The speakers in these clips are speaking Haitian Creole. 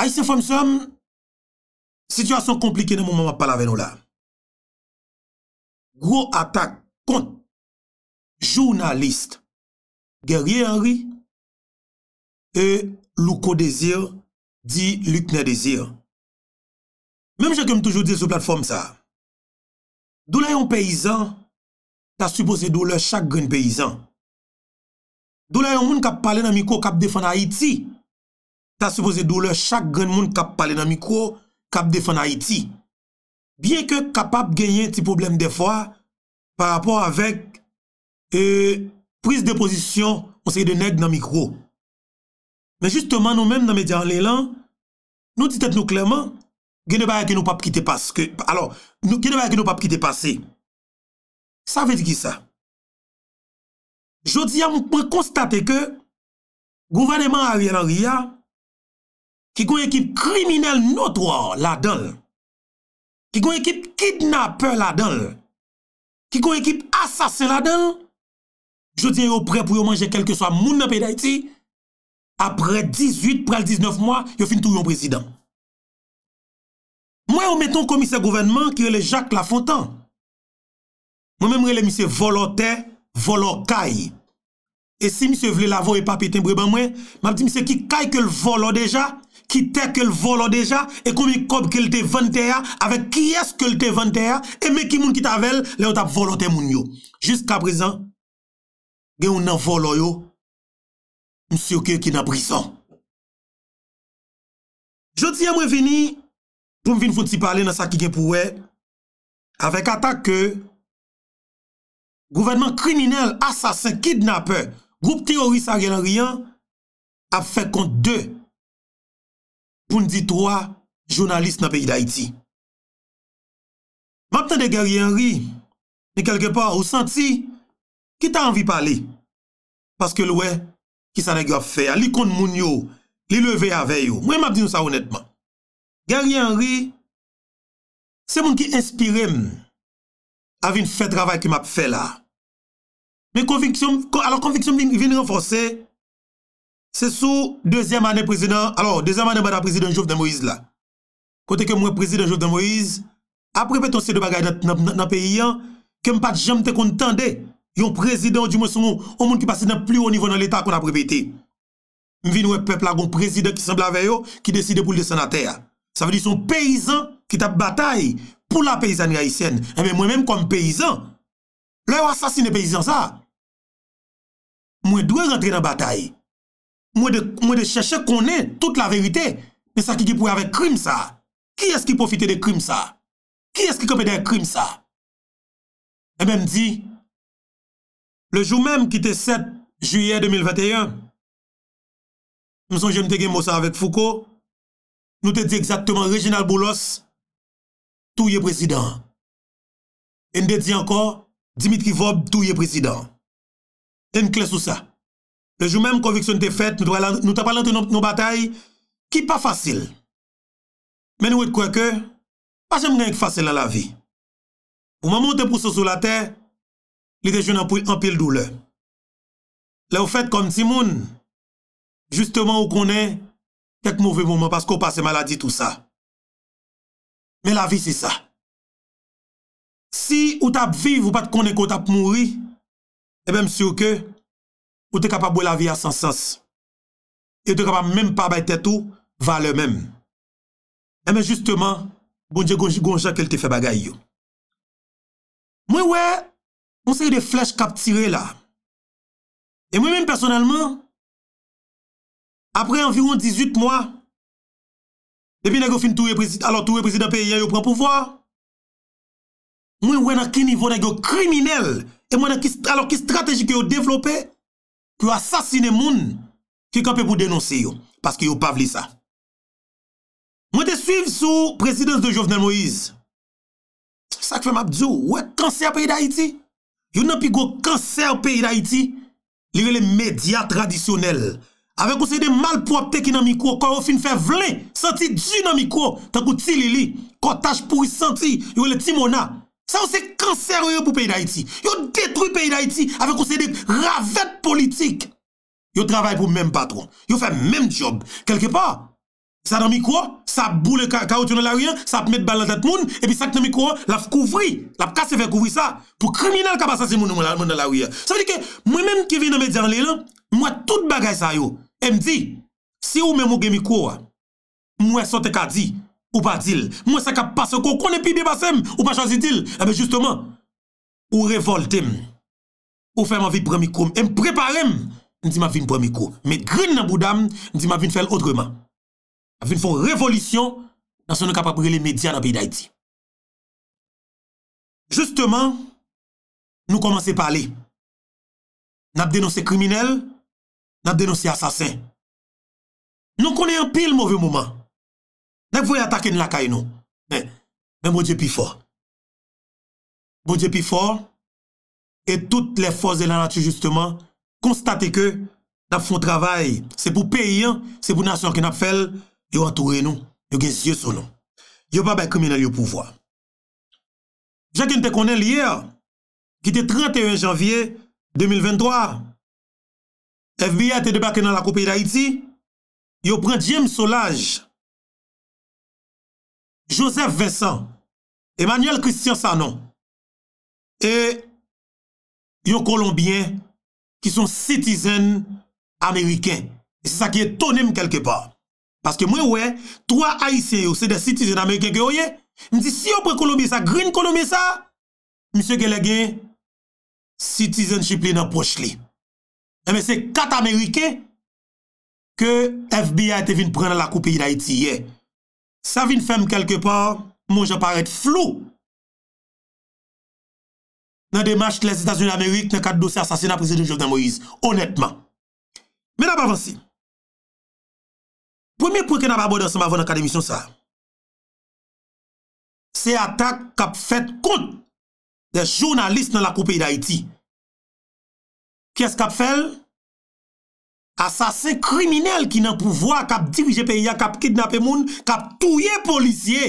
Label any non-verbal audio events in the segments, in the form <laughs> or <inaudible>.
Ay se fòm sòm, situasyon komplike ne moun mòm apal ave nou la. Gwo atak kont jounalist gerye enri e louko dezir di lukne dezir. Mèm jè kem toujou di sou platform sa. Dou la yon peyizan, ta supose dou lè chak gren peyizan. Dou la yon moun kap pale nan miko kap defan na Haiti ta sepose doule chak gen moun kap pale nan mikro, kap defan Haiti. Bien ke kapap genyen ti problem defwa, pa rapor avek, e, pris deposisyon, monsye de neg nan mikro. Men justman nou menm nan medyan lé lan, nou ditet nou klerman, gen ne baye gen nou pap ki te pase. Alors, gen ne baye gen nou pap ki te pase. Sa ve di ki sa? Jodi ya moun pre konstate ke, gouvaneman a riyan a riyan, Ki kon ekip kriminel notwa la dal. Ki kon ekip kidnape la dal. Ki kon ekip asasen la dal. Jotien yo pre pou yo manje kelke swa moun nan pey da iti. Apre 18, prel 19 mwa, yo fin tou yon prezidant. Mwen yo meton komise gouvernement ki yo le Jacques Lafontan. Mwen men mwen le misye volote, volo kay. E si misye vle la vo e pa pey tembre ban mwen, mwen ap di misye ki kay ke l volo deja, ki tek el volo deja, e komi kob ki el te vante ya, avek ki eske el te vante ya, e me ki moun ki tavel, le ou tap volote moun yo. Jiska prezan, gen ou nan volo yo, msio ki e kinap rison. Joti ya mwen vini, pou m vin foun ti pale nan sa ki gen pou we, avek ata ke, gouvenman krininel, asasen, kidnape, goup teoris a genan riyan, ap fe kont de, poun di troa jounalist nan peyi da iti. Map tande Gary Henry, men kelke pa ou santi, ki ta anvi pale, paske lwe ki sa nè gwa fe, li koun moun yo, li leve ya veyo. Mwen map di nou sa honetman. Gary Henry, se moun ki inspirem, avi n fè travay ki map fe la. Men konviksyon, konviksyon vini renfose, Se sou, deuxième année président, alors, deuxième année bada président Jove de Moïse la. Kote ke mwen président Jove de Moïse, aprepe ton sè de bagay nan peyi yan, ke m pat jam te kontande, yon président di mwen son ou, ou moun ki pasi nan pli ou nivou nan l'état kon aprepe ite. M vin wè pepla goun president ki sembla vè yo, ki deside pou l de sanater. Sa vè di son peyi zan ki tap batay, pou la peyi zan rayisen. E eh mwen mèm konm peyi zan, lè wè asasine peyi zan sa. Mwen dwe rentre nan batay. Mwen de chèche konen tout la verite Mwen sa ki ki pou avè krim sa Ki eski profite de krim sa Ki eski komè de krim sa Mwen di Le jou mèm ki te 7 Juye 2021 Mwen son jèm te gen mwosa Avèk Fouko Mwen te di exactement Reginald Boulos Tou ye prezident Mwen de di ankon Dimitri Vob tou ye prezident Mwen kles ou sa Lejou menm konviksyon te fet, nou ta palante nou batay ki pa fasil. Men nou et kweke, pa jem gen ek fasil la la vi. Ou maman te pousse sou la te, li te jen anpil doule. Le ou fet kon ti moun, justeman ou konen kek mouvi mouman pasko pase maladi tout sa. Men la vi si sa. Si ou tap viv ou pat konen kon tap mouri, e eh bem sou ke... Ou te kapap bou la vi a sans sens. E te kapap menm pa bay tetou, va le menm. E men justeman, bonje gonja konja kel te fe bagay yo. Mwen we, mwen se yon de flech kap tire la. E mwen menm personelman, apre environ 18 mwen, epi negyo fin touye prezident, alo touye prezident peye yon yo pran pouvoi, mwen we nan ki nivou negyo kriminel, e mwen alo ki strategik yo devlopè, ki yo asasine moun, ki yon pe pou denonsi yo, paske yo pa vli sa. Mwen te suiv sou prezidens de Jovnel Moïse, Sakfem Abdiou, we kanser peyi da iti, yo nan pi go kanser peyi da iti, li wele media tradisyonel, avek ou se yon de malpropte ki nan mikwo, kwa yo fin fe vle, santi di nan mikwo, tan kwa ti li li, kwa taj pou yi santi, yo wele ti mona, Sa ou se kanser yo pou peyi n'Haiti. Yo detrou peyi n'Haiti avek ou se dek ravet politik. Yo travay pou men patron. Yo fe men job. Kelke pa, sa nan mi kwa, sa bou le kaot yo nan la wiyan, sa ap met bala det moun, epi sa nan mi kwa laf kouvri, laf kase fe kouvri sa. Pou kriminal kapasa se moun nan la wiyan. Sa vedi ke, mwen men Kevin ame diyan li lan, mwen tout bagay sa yo, e mdi, si ou men mou gen mi kwa, mwen sote kadi, Ou pa dil? Mwen se kap pa se kon, konen pi be basem? Ou pa chansi dil? A eh be justeman, ou revolte m. Ou fèm avi prè mikro m. M prepa rem, m di m avin prè mikro. M e grin nan boudam, m di m avin fèl odreman. Avin fon revolisyon, nan se nou kap aprile media nan pi dayti. Justeman, nou komanse pale. N ap denonsè kriminel, n ap denonsè asasen. Nou konen an pil mouve mouman. Nèk vou yatake n lakay nou. Mè, mè moun dje pifor. Moun dje pifor, e tout lè fòs de la natu justement, konstate ke, nap foun travay. Se pou peyi, se pou nasyon ki nap fel, yo antoure nou, yo gen siye sou nou. Yo pa bè koumine li yo pouvoi. Jè kè n te konen liyer, ki te 31 janvye, 2023, FBI te debake nan la koupei d'Haïti, yo pren djèm solaj, yo pren djèm solaj, Joseph Vincent, Emmanuel Christian Sanon, e yon Kolombien ki son citizen Ameriken. E sa ki e tonim kelke pa. Paske mwen we, 3 A.I.C. yo, se de citizen Ameriken ke oyen, mi di si yon pre Kolombien sa, green Kolombien sa, mi se ke le gen, citizenship li nan poch li. E men se 4 Ameriken, ke F.B.A. ete vin pren la koupi yon A.I.T. yey. Sa vin fem kelke pa, moun jan paret flou nan demache les Etats-Unis d'Amerik nan kat dosye asasye nan prezident Jovdan Moïse, onètman. Men ap avansi, premiè pouke nan ap avansi nan akademisyon sa, se atak kap fet kont de jounalist nan lakou peyi d'Haïti. Kyes kap fel? Asasin kriminel ki nan pouvoa kap dirije pe yon, kap kidnap e moun, kap touye polisye,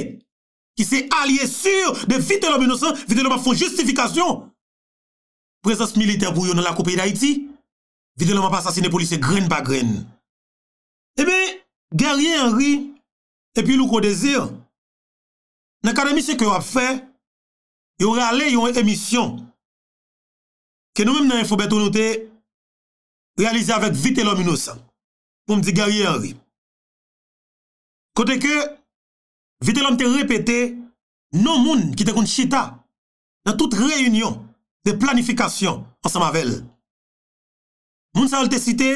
ki se alye sur de fitel obinousan, videleman fon justifikasyon. Prezans militer pou yon nan la koupe yon Haiti, videleman pa asasine polisye gren pa gren. Ebe, geryen ri, e pi louk o dezir, nan karemi se ke wap fe, yon re ale yon emisyon, ke nou men nan info beto note, Realize avèk vite lòm inousan. Pou m di garye anri. Kote ke, vite lòm te repete, non moun ki te koun chita, nan tout reyunyon de planifikasyon ansan mavel. Moun sa wèl te cite,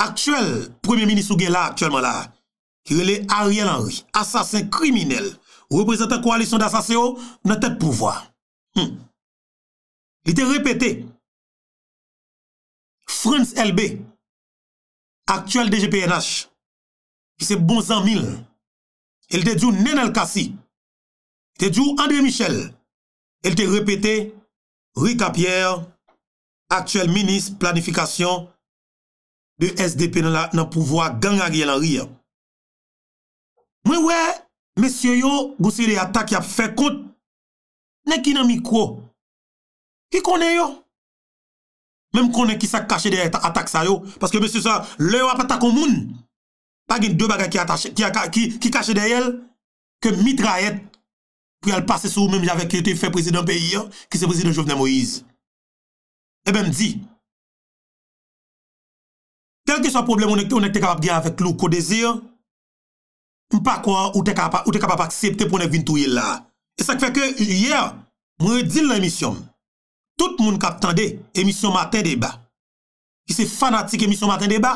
aktuel, premiè mini sou gen la, aktuelman la, ki rele ariè l'anri, asasin kriminel, ou reprezentan koalisyon d'asasyon, nan tèt pouvoi. Li te repete, Frans LB, aktuel DGPNH, ki se bon zan mil, el te djou Nenel Kassi, te djou André Michel, el te repete, Rika Pierre, aktuel minis planifikasyon de SDP nan pouvoi gangagye lan riyan. Mwen wè, mesye yo, gousi de atak yap fekot, ne ki nan mikro, ki konen yo? Mem konen ki sa kache derye ta atak sa yo, paske mè se sa, lè yo apatakou moun, pa gen dè bagè ki kache derye el, ke mitra et, pou yal pase sou, mè mè jave ki te fè prezidant peyi yo, ki se prezidant Jouvene Moïse. E bè m di, tel ki sa problemon ou ne te kapap diya avèk loup kodezir, m pa kwa ou te kapap aksepte pou ne vintou yel la. E sa kwe ke, yè, mè di lè misyon, Tout moun kap tan de, emisyon maten de ba. Ki se fanatik emisyon maten de ba.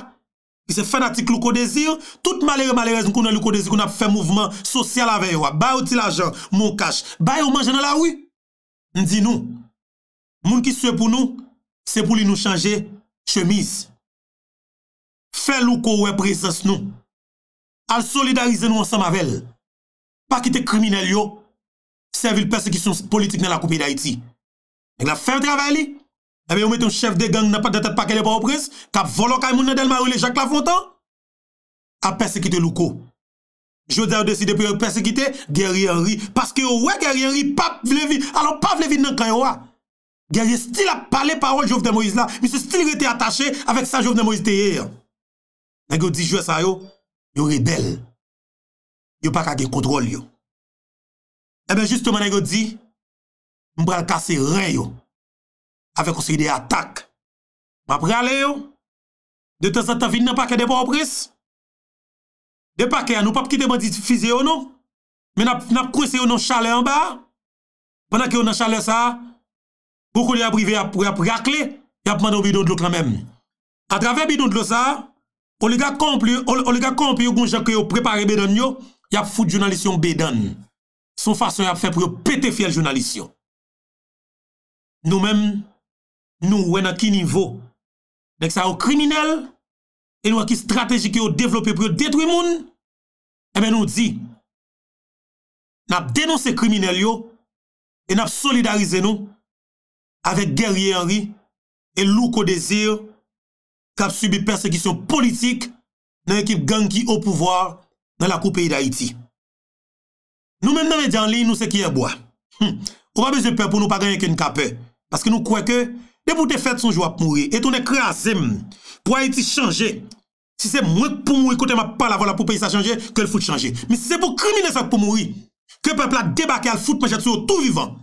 Ki se fanatik lukodezir. Tout malere malere zin konan lukodezir konan pou fè mouvment sosyal avè yò. Bay ou ti la jò, moun kache. Bay ou manjè nan la wè. Ndi nou. Moun ki sè pou nou, sè pou li nou chanje chemise. Fè lukowe presens nou. Al solidarize nou ansam avèl. Pa ki te krimine li yo, sè vil persekisyon politik nan la koupi d'Haïti. Mèk la fèm travè li. Mèk yon met yon chef de gang na pat de tèt pa ke li pa w prins. Ka volo ka yon mounè del marou le jèk la fontan. A persekite louko. Mèk yon zè yon deside pou yon persekite. Geri enri. Paske yon wè geri enri. Pa vlevi. Alon pa vlevi nan kayo wè. Geri stil ap pale parol Jouf de Moïse la. Mèk se stil yon te atache. Avèk sa Jouf de Moïse te yè yon. Mèk yon di jwè sa yon. Yon ridel. Yon pa kage kontrol yon. Mèk yon Mbra kase re yo. Awe konside atak. Mbra pre ale yo. De te zata vin nan pake depo opres. De pake anou. Pap ki te modifize yo nou. Men ap kwen se yo nan chale anba. Panak yo nan chale sa. Boko li ap rive ap rakle. Yap manan ou bidon dlo klamem. Kadrave bidon dlo sa. Oli ga komple yo goun jake yo. Prepare bedan yo. Yap foute jounalisyon bedan. Son fason yap fe pou yo pete fiel jounalisyon. Nou men nou wè nan ki nivou Nèk sa yon kriminel E nou wè ki strateji ki yon devlopè Pre yon detwi moun E men nou di Nap denonse kriminel yo E nap solidarize nou Avèk geryenri E louk o dezir Kap subi persekisyon politik Nan ekip genki o pouvoir Nan la koupè yon Haiti Nou men nan men jan li Nou se ki yon e bwa hm. Ou wè bejè pe pou nou pa gen yon ken kapè Aske nou kwe ke, de pou te fet son jwa e pou mouri, etou ne kre asem pou a eti chanje, si se mwen pou mouri kote ma pa la vola pou peyi sa chanje, ke l foute chanje. Mi se pou krimine sa pou mouri, ke pepla debake al foute men jatou yo tou vivan,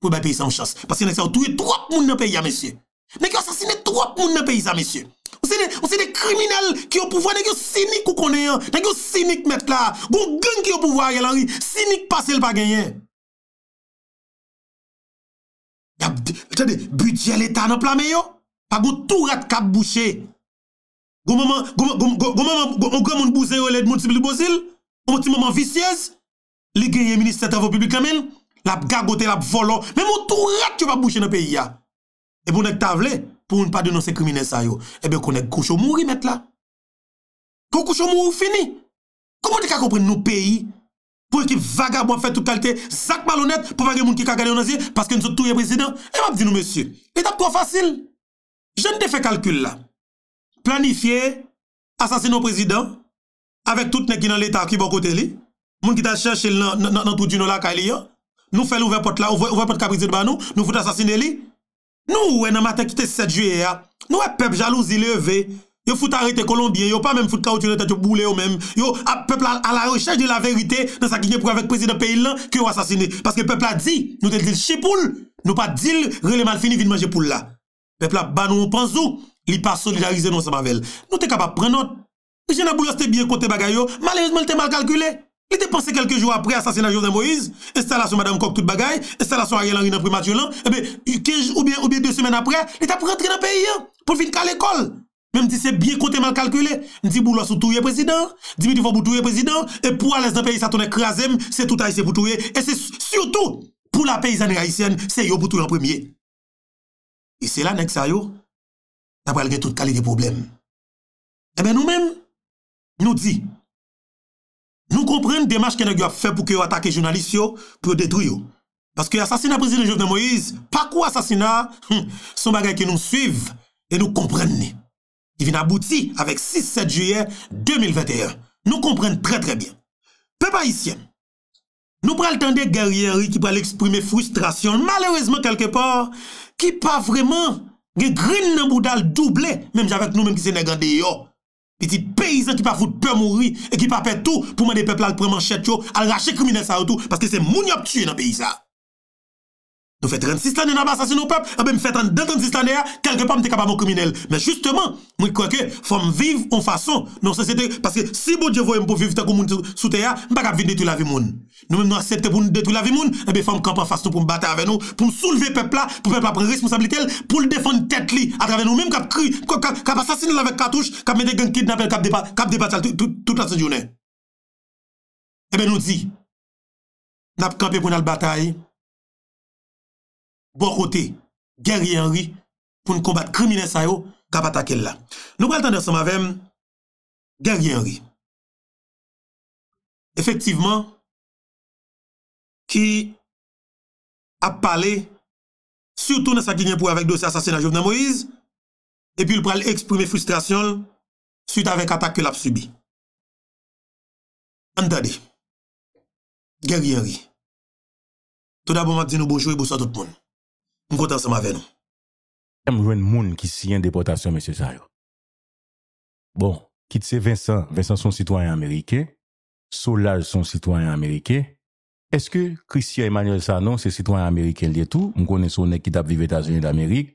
pou be peyi sa an chas. Pasi ne se an touye trok moun nan peyi sa, mesye. Ne ki asasine trok moun nan peyi sa, mesye. Ou se de krimine ki yo pouvoi, ne ki yo sinik ou konen, ne ki yo sinik met la, ou gen ki yo pouvoi, sinik pa sel pa genyen. Yap, chade, budget l'Etat nan plame yo, pa goun tou rat ka bouché. Gouman, gouman, gouman, gouman, gouman, moun bousen yo, lèd moun sibilik bousil, moun sibilik moun visyez, li genye Ministre Tavou Publika men, lap gagote, lap volon, moun tou rat yo pa bouché nan peyi ya. E pou nèk tavle, pou moun pa doun nan se krimine sa yo, e be konèk kouchou moun rimèt la. Kon kouchou moun fini. Kouman de ka kompren nou peyi, Pwè ki vagab wap fè tout kalte, sak balonet pou fè gen moun ki kak gane yon nazi, paske nou sou touye prezident. E map di nou, monsi, et ap kwa fasil. Je n te fè kalkul la. Planifiè, asasine yon prezident, avèk tout nek gina l'Etat ki bò kote li, moun ki ta chèche yon nan tout yon lakay li yo, nou fè l'ouvè pot la, ouvè pot kak prezident ban nou, nou fòt asasine li, nou wè nan matè ki te sèdouye ya, nou wè pep jalouzi leve, Yo foute arete kolombien, yo pa mèm foute kaoutunet at yo boule yo mèm, yo a pepl a la rechèj de la verite nan sa ki nye prou avèk prezident peyi lan ki yo asasine. Paske pepl a di, nou te dil chepoul, nou pa dil releman fini vin manje poula. Pepl a ban nou ou pan zou, li pa solidarize nou sa mavel. Nou te kapap prenot, jen a boule ou ste biye kote bagay yo, malèvezman li te mal kalkule. Li te pense kelke jou apre asasina Jozan Moïse, estalasyon Madame Coq tout bagay, estalasyon Ariel Henry nan primatio lan, eh ebe kej oubyen oubyen de semen apre, li te ap rentre nan peyi ya, pou vin ka l' Mem di se biye kote mal kalkule, di bou lwa sou touye prezident, di mi di fwa bou touye prezident, e pou alèz nan peyi sa tonè kreazem, se touta yise bou touye, e se surtout pou la peyizan reayisen, se yo bou touye an premye. E se la, nèk sa yo, tapal ge tout kalye de problem. E ben nou men, nou di, nou kompren demache ke nèk yo ap fè pou ke yo atake jounalist yo, pou yo detrou yo. Paske asasina prezident Jevden Moïse, pa kou asasina, <laughs> son bagay ki nou suiv, e nou komprenne. ki vin abouti avèk 6-7 juyè 2021. Nou komprenn trè trè byen. Pe pa isyèm, nou pral tende garyeri ki pral eksprime frustrasyon, malèrezman kelke por, ki pa vreman ge grin nan boudal double, mèm javèk nou mèm ki sè nè gande yo. Petit peyizan ki pa fout pè mouri, e ki pa pè tout pou mè de peplal prèman chètyo, al rachè krimine sa ou tout, pèkè se mouni ap tsyè nan peyizan. Nou fèt 36 lany nan basasy nou pep, ebe eh m fèt an 36 lany ya, kelke pa m te kap avan koumine l. Men justeman, mwen kwa ke fèm viv ou fason nan sosyete, paske si bo dje voye m pou viv ta koumoun soute ya, m pa kap vide de tout la vi moun. Nou mèm nou aksepte pou de tout la vi moun, ebe fèm kamp an fason pou m bate avè nou, pou m souleve pep la, pou pep la pren ris mousablite l, pou l defon tèt li, atrave nou mèm kap kri, kap asasy nou lavek katouj, kap mède gen kid napel kap debat al tout la sè djounè. Bon kote, geryenri pou nou kombat krimine sayo kapatakella. Nou pral tende se mavem, geryenri. Efektiveman, ki ap pale, sutoun an sa ki nye pou avek dosye asasina Jovna Moise, epi l pral eksprime frustrasyon, suite avek atak ke lap subi. Antade, geryenri. Toda bon mat di nou bonjou e bousa tout moun. Mwen kontan sa ma venon. Mwen mwen moun ki siyen depotasyon, mwen bon, se zayon. Bon, ki tse Vincent, Vincent son sitwanyan Amerike, Solal son sitwanyan Amerike, eske Christian Emmanuel Sanon se sitwanyan Amerike li etou? Mwen konen son nek ki tap vive Etats-Unis d'Amerik,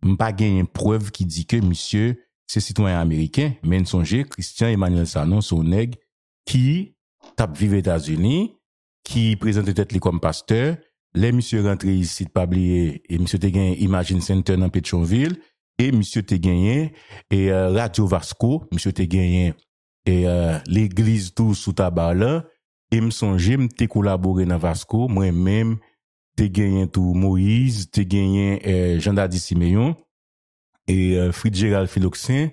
mwen pa genye preuve ki di ke, misye, se sitwanyan Amerike, men son je Christian Emmanuel Sanon son nek ki tap vive Etats-Unis, ki prezente tet li kom pasteur, Le msye rentre yisit pabliye, e msye te genye Imagine Center nan Petronville, e msye te genye euh, Radio Vasco, msye te genye euh, l'Eglise tou sou taba la, e msonje mte kolabore nan Vasco, mwen menm te genye tou Moïse, te genye euh, Jean-Daddy Siméon, e Fridgerald Filoxen,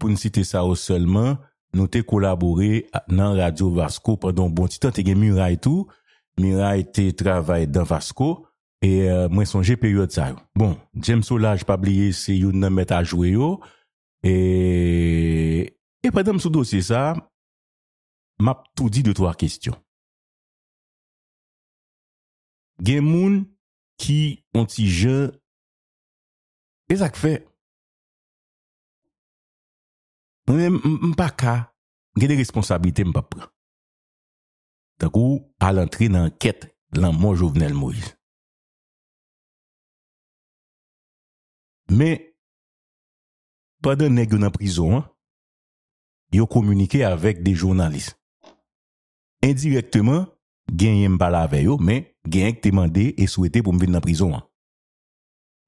pou nisite sa ou selman, nou te kolabore nan Radio Vasco, pardon bon titan te genye Muray tou, mi ra ete travay dan Vasko, e, e mwen sonje pe yon tsa yo. Bon, jem sou la jpabliye se yon nan met a jwe yo, e, e padan msou dosye sa, map tout di de twa kestyon. Gen moun ki onti je, e zak fe, mpaka gen de responsabilite mpapra. tak ou al antre nan ket lan mon jovenel Moïse. Men, padan nek yo nan prizon an, yo komunike avèk de jounalist. Indirektman, gen yon bala avè yo, men gen ek temande e souwete pou m vin nan prizon an.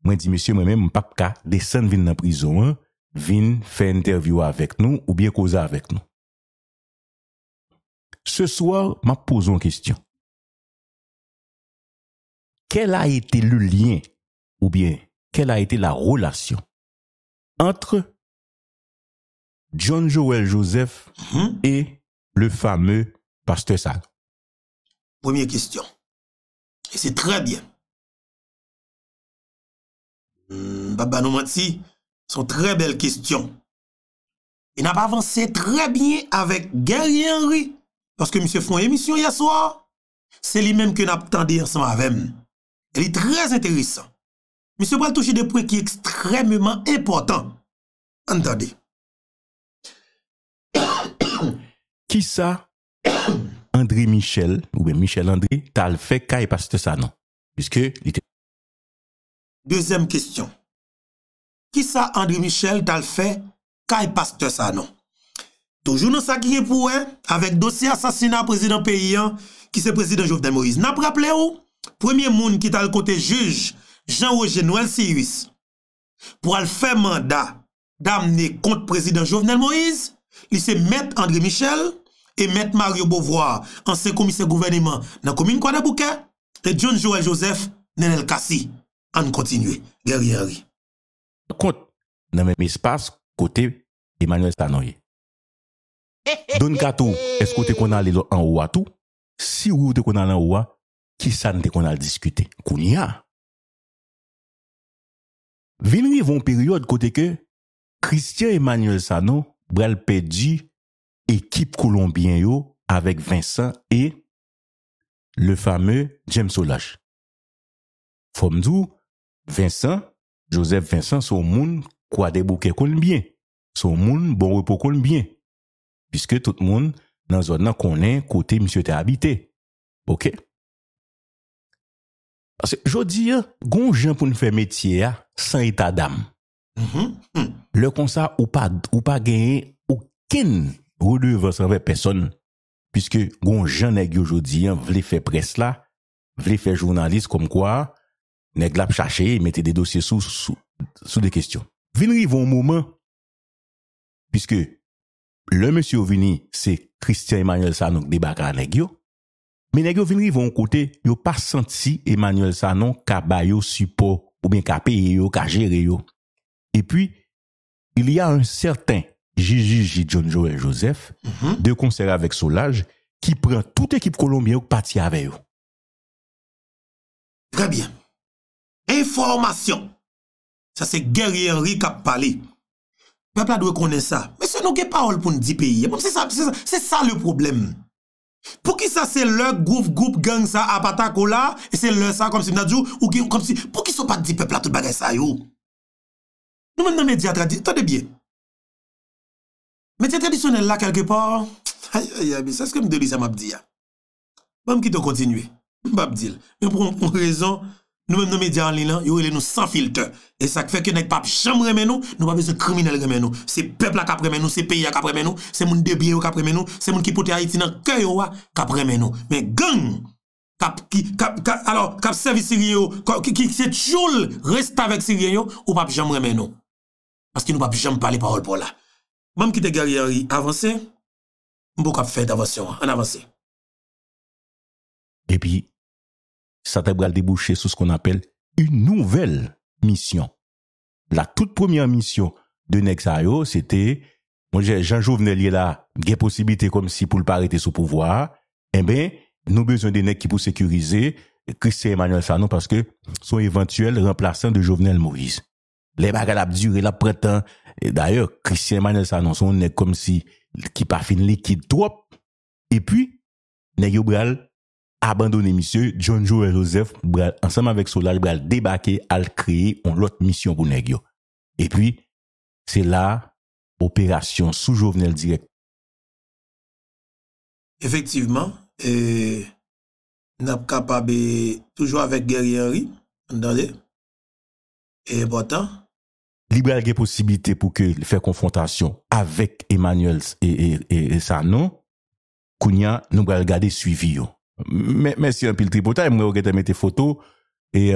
Mwen di, monsye, mwen men, mwen pap ka, desan vin nan prizon an, vin fè intervyo avèk nou, ou bien koza avèk nou. Ce soir, m'a pose une question. Quel a été le lien ou bien quelle a été la relation entre John Joel Joseph mhm. et le fameux pasteur Sal? Première question. Et c'est très bien. Hmm, Baba sont très belles questions. Il n'a pas avancé très bien avec Gary Henry Paske mi se fon emisyon yaswa, se li menm ke nap tan dir san aven. El li trez enterisan. Mi se pral touche depre ki ekstrememan eportan. Andade. <coughs> Ki sa <coughs> Andri Michel, oube Michel Andri, tal fe kaj paste sa nan? Dezem kestyon. Ki sa Andri Michel, tal fe kaj paste sa nan? Toujou nou sa ki ke pouwe, avek dosi asasina prezident peyi an, ki se prezident Jovenel Moïse. Na praple ou, premye moun ki tal kote juj, Jean-Roger Noël Siris, pou al fe manda, damne kont prezident Jovenel Moïse, li se met André Michel, e met Mario Beauvoir, an se komise gouveniman nan komine kwa da bouke, et John Joël Joseph nan el kasi, an kontinwe, ger yari. Kote nan men mispas kote Emmanuel Stanoïe. Don kato, esko te kon al ilo an wwa tou, si wou te kon al an wwa, ki san te kon al diskute. Kouni ya. Vinri von periode kote ke, Christian Emmanuel Sano brelpe di ekip kolombien yo avek Vincent et le fame James Solache. Fomzou, Vincent, Joseph Vincent, sou moun kwa debouke kolombien. Sou moun bon wepo kolombien. Piske tout moun nan zon nan konen kote msye te habite. Ok? Pasè, jodi ya, goun jen pou nou fe metye ya, san ita dam. Mm-hmm. Hmm. Le konsa ou pa genye ou ken roulou vansan ve peson. Piske goun jen neg yo jodi ya, vle fe pres la, vle fe jounanlis kom kwa, neg lab chache, mette de dosye sou de kestyon. Vinri von mouman, piske Le monsi ou vini, se Christian Emmanuel Sanon k debakran negyo. Men negyo vini yon kote, yon pa santi Emmanuel Sanon ka bayo, supo, ou men ka peye yo, ka jere yo. E pwi, il yon certain Jijiji, Johnjoe, Joseph, mm-hmm. de konser avèk solaj, ki pren tout ekip kolombi yo k pati avè yo. Trè bien. Enformasyon. Sa se geryenri kap paley. Pepla dwe konen sa. Mè se nou gen parol pou n di peyi. Mè se sa, se sa, se sa le problem. Pou ki sa se lèk, goup, goup, genk sa, apatakola, se lèk sa kom si mnadjou, ou ki, kom si, pou ki sou pa di pepla, tout bagay sa yo. Nou mè mè mè diya tradisyonel, to de bie. Mè diya tradisyonel la kelke por, ayayayay, mè sa se ke mdeli sa mabdi ya. Mè bon, mkito kontinuy. Mbap dil. Mè mpon, mpon rezon, Nou men mè diyan li lan, yo ilè nou san filte. E sak fek yon ek pap chanm remè nou, nou pa vezè kriminel remè nou. Se pepla kap remè nou, se peya kap remè nou, se moun debye yo kap remè nou, se moun ki pote a iti nan kè yo wa, kap remè nou. Men geng, kap servis siriyo, ki se tjoul, resta vek siriyo, ou pap chanm remè nou. Aske nou pap chanm pale parol pou la. Mam ki te garyari avansè, mbo kap fè davansè yo an avansè. sa te bral deboucher sou skon apel y nouvel misyon. La tout premier misyon de Nek Sayo, s'ete, jen Jouvenel yela, gen posibite kom si pou l'parete sou pouvoar, en ben, nou bezon de Nek ki pou sekurize, Christian Emmanuel Sanon paske son eventuel remplasan de Jouvenel Moïse. Le bagalap dure la pretan, d'ayor Christian Emmanuel Sanon son Nek kom si ki pafine likid, epi, Nek yo bral Abandonè misyon, John Joe et Joseph, ansèmè avèk sou la, li bè al débake al kreye an lot misyon pou nè gyo. E pwi, se la operasyon soujou vnen l'direkt. Efektivman, e, n ap kapabè toujou avèk gèri yon ri, an dande, e, li bè al gè posibilite pou kè fè konfrontasyon avèk Emmanuel et sa nan, kounia nou bè al gade suivi yon. men si an pil tripota, mwen ou gete mette foto, e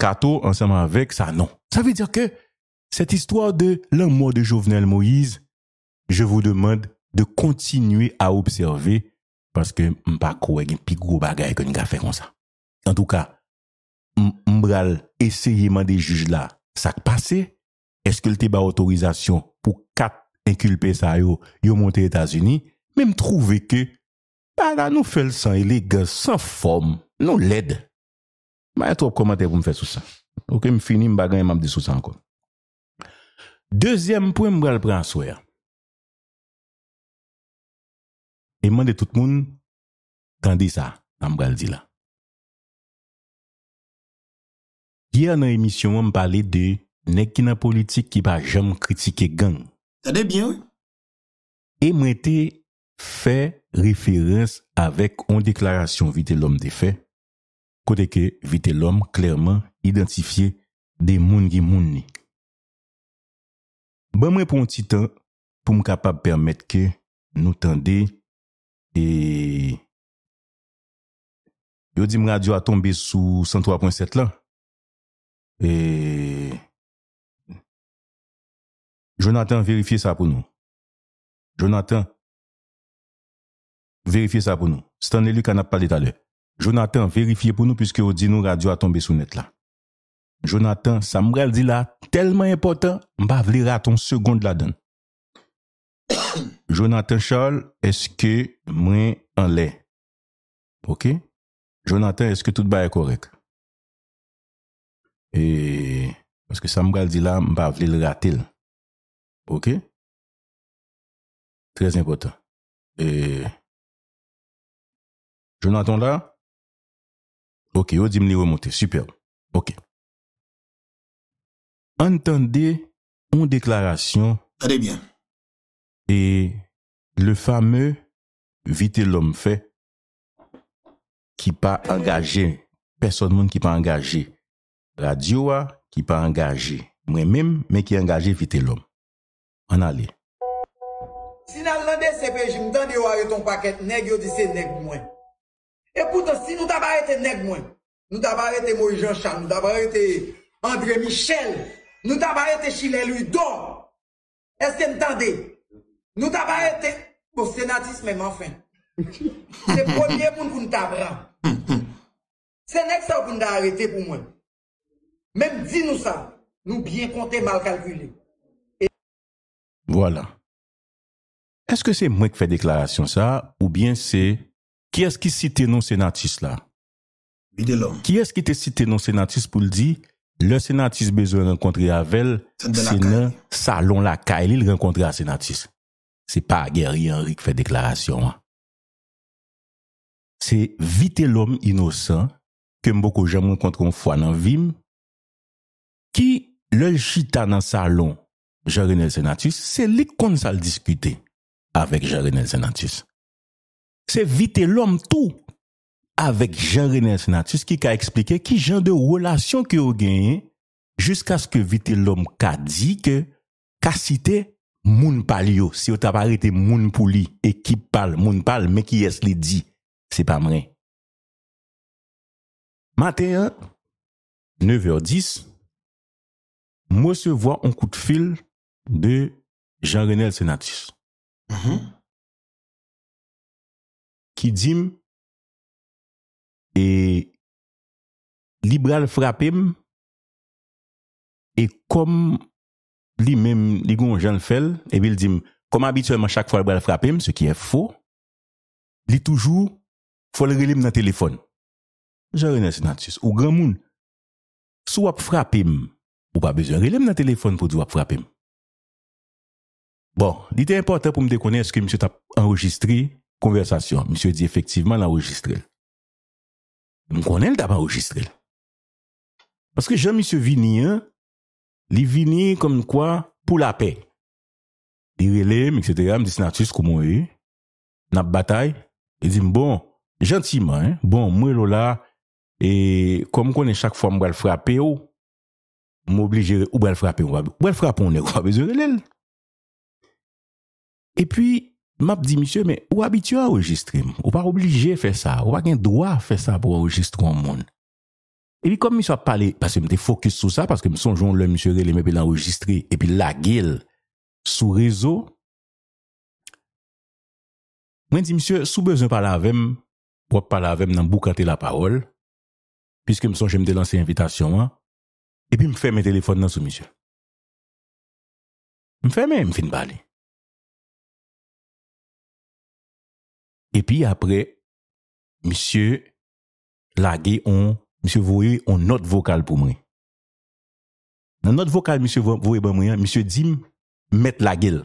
kato euh, ansama non. vek sa nan. Sa ve dir ke, set istwa de l'an mwa de Jovenel Moïse, je vou demande de kontinuye a observe, paske m pa kou e gen pi gwo bagay kon nga fe kon sa. En tou ka, m bral esye man de juj la, sa k pase, eske lte ba otorizasyon pou kat inkulpe sa yo, yo monte Etasuni, men m trouve ke, La nou fèl san, ilè gè san fòm, nou lèd. Ma yè trop komatè pou m fè sou san. Ou ke m finim bagan, m ap di sou san kon. Dezyèm pou m bral prans wè. E m an de tout moun, kan di sa, kan m bral di la. Gè an an emisyon wè m palè de, nekina politik ki pa jèm kritike gang. Sa de byan wè. E m wè te fè referens avèk on deklarasyon vide lòm de fè, kote ke vide lòm klèrman identifiye de moun gi moun ni. Bè mwen pon titan pou m kapap permèt ke nou tan de e yo di m radyo a tombe sou 103.7 la e Jonathan verifiye sa pou nou. Jonathan Verifiye sa pou nou. S'tan lè lè kan ap pali talè. Jonathan, verifiye pou nou pwiske ou di nou radio a tombe sou net la. Jonathan, sa mwè l di la telman impotant, mba vli raton segond la den. Jonathan Charles, eske mwen an lè? Ok? Jonathan, eske tout ba e korek? Eee... Aske sa mwè l di la, mba vli l ratil. Ok? Trez impotant. Eee... Je nou aton la? Ok, o di m li we monte. Super. Ok. Antande, m deklarasyon. Adébyan. E, le fame, vite l'om fe, ki pa angaje. Person moun ki pa angaje. La diwa, ki pa angaje. Mwen mèm, mè ki angaje vite l'om. An ale. Si nan lande sepe, jim dande wa yo ton paket, neg yo di se neg mwen. Ecoute, si nou tabarete Nèg Mwen, nou tabarete Mori Jean-Chan, nou tabarete André Michel, nou tabarete Chilè Louis-Dor, eske m'tande, nou tabarete, pou bon, senatisme m'en fin, se premier moun koun tabra, se nek sa ou koun da arete pou mwen. Mèm di nou sa, nou byen kontè malkalkule. Voilà. Eske se mwen k fè deklarasyon sa, ou byen se... Ki eski site nou senatist la? Bide l'om. Ki eski te site nou senatist pou l'di, le senatist bezon renkontre avel, se nan salon la ka, elil renkontre a senatist. Se pa ager yon rik fe deklarasyon. Se vite l'om inosan, kem boko jamon kontron fwa nan vim, ki lèl chita nan salon, jarenel senatist, se lèk kon sal diskute avèk jarenel senatist. Se vite l'om tou avèk Jean-René Senatus ki ka eksplike ki jen de wòlasyon ki ou genye jisk aske vite l'om ka di ki kasi te moun pal yo si ou tabare te moun pou li e ki pal moun pal me ki yes li di. Se pa mren. Mate 1, 9 vèr 10 mò se vwa an kout fil de Jean-René Senatus. Mh mh. ki dim e li bral frapem e kom li menm li goun jan fel e bil dim kom abitwem a chak fwal bral frapem, se ki e fo, li toujou fwal relim nan telefon. Jare nes nan tis. Ou gran moun, sou wap frapem ou pa bezon, relim nan telefon pou di wap frapem. Bon, li te importan pou m dekone eske m se tap enregistri konversasyon, mi sou e di efektiveman l'enregistrel. Mwen konen l tap enregistrel. Paske jan mi sou vini, li vini kom kwa pou la pe. Li relem, etc. Mwen dis nan tis kou mwen e, nan batay, e di m bon, jantiman, mwen lola, e kom konen chak fwa mwen frapen ou, mwen oblige ou mwen frapen ou. Mwen frapen ou ne, mwen relem. E pi, M ap di misye, mè, ou abit yo a ojistri m? Ou pa oblige fè sa? Ou pa gen doa fè sa pou a ojistri an moun? Epi kom misye ap pale, paske m te fokus sou sa, paske m sonjoun lè misye re lè mè pe l'enjistri, epi la gèl sou rezo. Mwen di misye, sou bezon pale avèm, wap pale avèm nan bou kate la parol, piske m sonjoun m te lanse invita syon an, epi m fè mè telefon nan sou misye. M fè mè m fin bale. E pi apre, misye lage yon, misye vouye yon not vokal pou mwen. Nan not vokal misye vouye pou mwen, misye di m met lagel.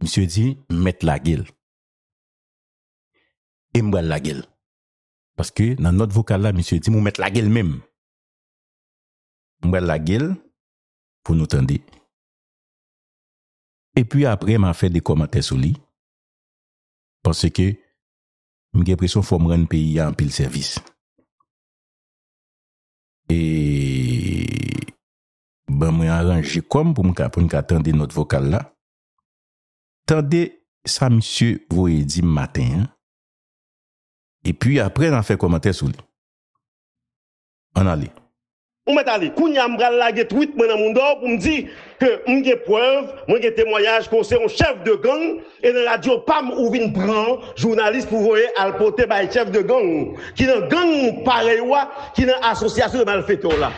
Misye di m met lagel. E m bel lagel. Paske nan not vokal la, misye di m m met lagel men. M bel lagel pou nou tende. E pwi apre man fè de komatè sou li. Pase ke mge presyon fò mwen pè yon pil servis. E bè mwen alanjè kom pou mwen kapoun ka tende not vokal la. Tende sa misyè vò edi matin. E pwi apre nan fè komatè sou li. An alè. On m'a dit qu'on m'a lage tweet mon amour pour me dire que m'ge preuve, m'ge témoignage qu'on c'est chef de gang et la radio pas ou vin journalistes journaliste pour voir al porter par chef de gang qui dans gang pareil qui dans association de malfaiteurs là.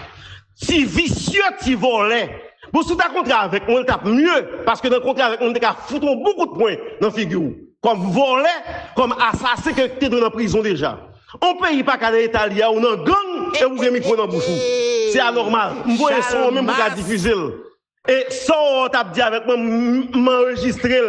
Si vicieux ti volé Bon, qui tu contrat avec on tape mieux, parce que dans le contrat avec moi, tu foutu beaucoup de points dans la figure. Comme voler, comme assassin que tu dans la prison déjà. On peut pas qu'à l'Italie ou un gang et vous avez micro dans bouche. C'est anormal. Vous avez son même pour diffuser. Et ça, on t'a dit avec moi, m'enregistrer.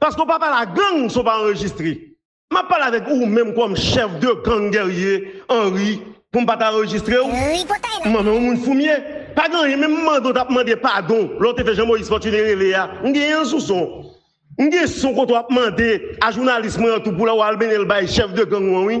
Parce qu'on papa la gang, son pas enregistré. Je parle avec vous même comme chef de gang guerrier, Henri, pour pas t'enregistrer. Oui, Moi, on un fumier. Pas grand, même m'a t'a demandé pardon. L'autre fait Jean-Maurice Fortuné Révéa. On gagne un sous-son. On gagne son qu'on t'a demandé à journaliste, tout pour la ou Elbaï, chef de gang, oui.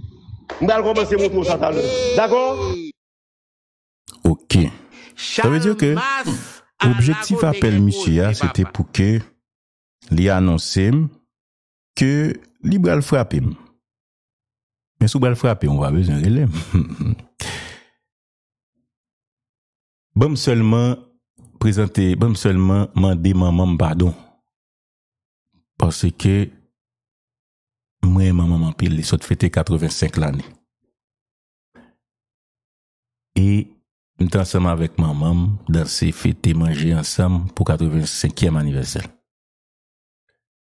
Mbe al kompense mout mout satan lè. Dago? Ok. Sa ve diyo ke objektif apel mishia se te pou ke li anonsen ke li bral frapen. Men sou bral frapen, mwa vezen rele. Bwem seulement prezente, bwem seulement mande maman mbado. Pase ke mwen maman mampil li sot fete 85 l ane. E, mwen tan seman vek maman, dan se fete manje ansam, pou 85e aniversel.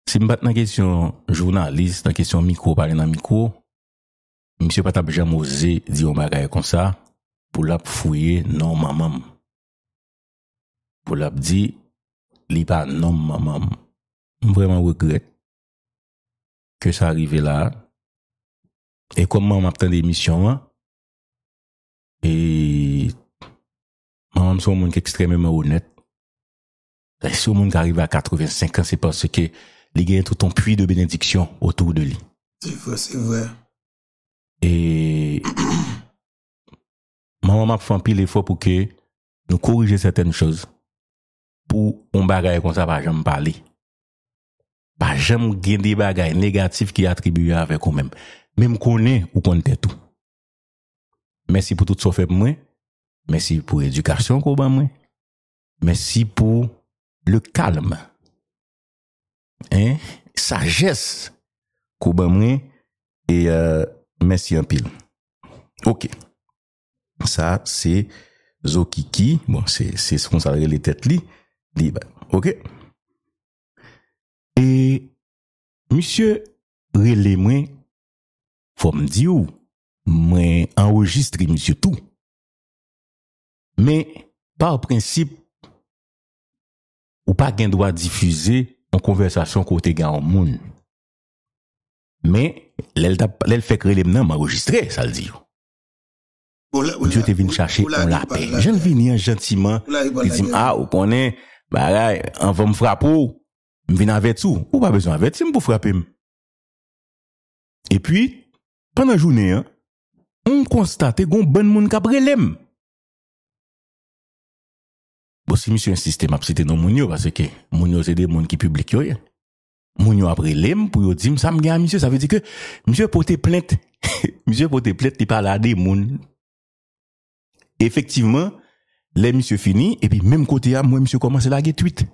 Se mwen bat nan kesyon jounalist, nan kesyon mikro, mwen se pata bejam oze, di yon bagaye kon sa, pou lap fuyye nan maman. Pou lap di, li pa nan maman. Mwen vreman regret. que ça arrive là. Et comment m'attend l'émission, hein. et je suis un monde qui est extrêmement honnête. Ben, si un monde qui arrive à 85 ans, c'est parce que il gagne tout un puits de bénédiction autour de lui. C'est vrai, c'est vrai. Et <coughs> maman m'a fait un pile effort pour que nous corriger certaines choses pour on bagaille comme ça va jamais parler. pa jèm gen di bagay negatif ki atribuyen avè kou mèm, mèm kone ou kon tètou. Mèsi pou tout sofe pou mwen, mèsi pou edukasyon kou ban mwen, mèsi pou le kalm, mèsi pou sa jès kou ban mwen, euh, mèsi an pil. Ok, sa se Zokiki, bon se se konsalre le tèt li, di bak, ok. E, monsye rele mwen fòm diyo, mwen enrojistre monsye tou. Men, pa ou prinsip, ou pa gen dwa difuze an konversasyon kote gen an moun. Men, lèl fèk rele mnen mwen enrojistre, sal diyo. Monsye te vin chache, mwen lape. Jen vini an jantiman, li zim, a, ou ponen, ba la, an vòm frapou. m vina avet sou, ou pa bezon avet, se m pou frapem. E pwi, pandan jounen, m konstate goun bon moun kabrelem. Bo, si m sou insistem ap siten nou moun yo, moun yo se de moun ki publik yo, moun yo abrelem, pou yo di, m sam gen a m sou, sa ve di ke, m sou poteplet, m sou poteplet li palade moun. Efektiveman, le m sou fini, e pi menm kote ya, m wè m sou komanse la getuit.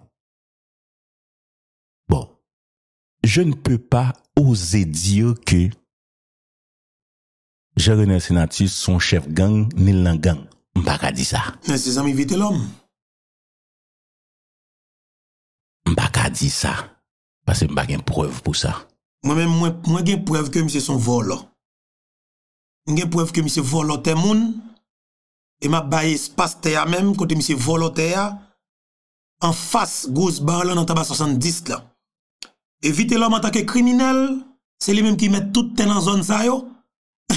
Je n'pe pa ose diyo ke Jere Nelsenatis son chef gang mil nan gang. Mba ka di sa. Mba ka di sa. Mba se mba gen prouev pou sa. Mwen gen prouev ke mi se son volo. Gen prouev ke mi se volo temoun e mba baye spas teya menm kote mi se volo teya an fas gous barlan an taba 70 la. evite l'om an tanke kriminel, se li menm ki met tout ten an zon sa yo,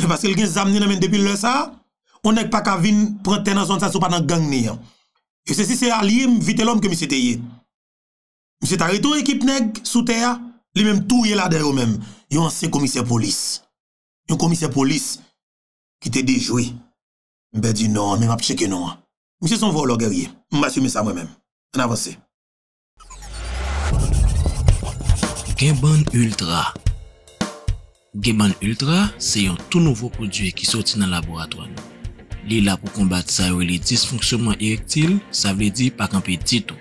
paske li gen zamnen an men depil le sa, ou nek pa ka vin pran ten an zon sa sou pa nan gang ni yo. E se si se a li, evite l'om ke mi se te ye. Mi se tari tou ekip neg, sou te ya, li menm tou ye la de yo menm. Yo an se komise polis. Yo komise polis, ki te dejwe. Mbe di nan, mbe ap cheke nan. Mi se son volo gerye. Mba sime sa mwen menm. An avanse. GEBAN ULTRA Geban Ultra se yon tou nouvo produye ki soti nan laboratwa nou. Li la pou kombat sa yo li disfonksyoman irektil, sa vle di pa kampe ditou.